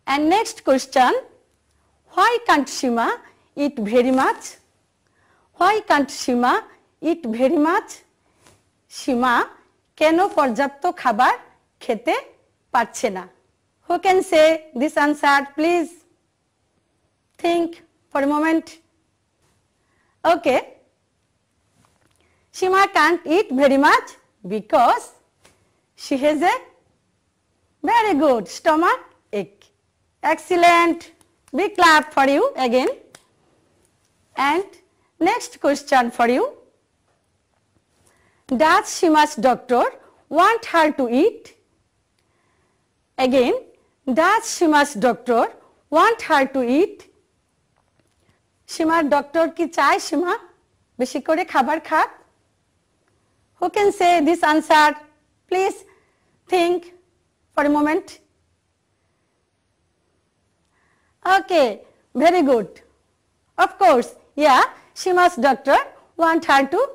And next question, why can't Shima eat very much? Why can't Shima eat very much? Shima কেন পর্যাপ্ত খাবার খেতে পারছে না who can say this answer please think for moment okay Shima can't eat very much because she has a very good stomach ache. Excellent. Big clap for you again. And next question for you. Does Shima's doctor want her to eat Again, does Shima's doctor want her to eat? Shima's doctor ki chai Shima? Beshi kore khabar khak? Who can say this answer? Please think for a moment. Okay, very good. Of course, yeah, Shima's doctor want her to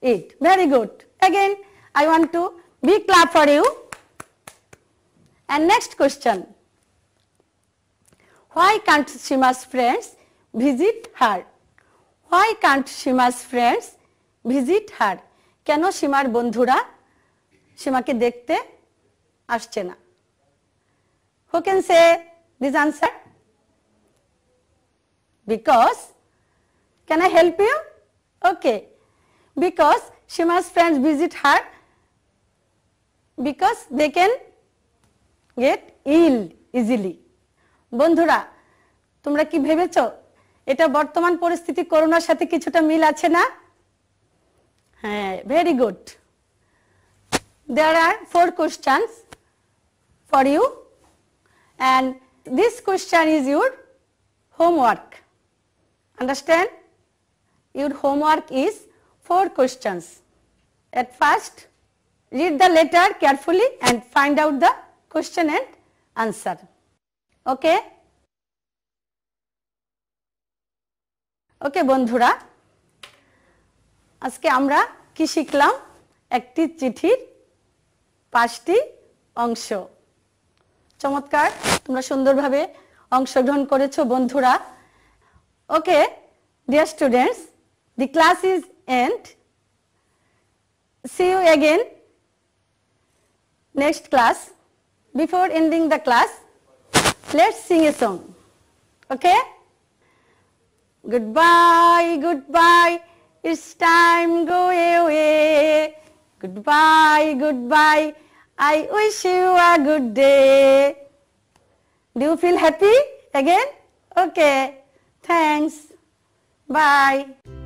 eat. Very good. Again, I want to big clap for you. And next question, why can't Shima's friends visit her? Why can't Shima's friends visit her? Can Keno Shima's bondhura, Shima ke dekhte aschena. Who can say this answer? Because, can I help you? Okay, because Shima's friends visit her, because they can get ill easily বন্ধুরা তোমরা কি ভেবেছ এটা বর্তমান পরিস্থিতি করোনার সাথে কিছুটা মিল আছে না হ্যাঁ very good there are four question for you and this question is your homework understand your homework is four questions at first read the letter carefully and find out the question and answer. Okay? Okay বন্ধুরা আজকে আমরা কি শিখলাম একটি চিঠির পাঁচটি অংশ চমৎকার তোমরা সুন্দরভাবে অংশগ্রহণ করেছো বন্ধুরা okay dear students the class is end see you again next class Before ending the class, let's sing a song. Okay? Goodbye, goodbye, it's time go away. Goodbye, goodbye, I wish you a good day. Do you feel happy again? Okay, thanks. Bye.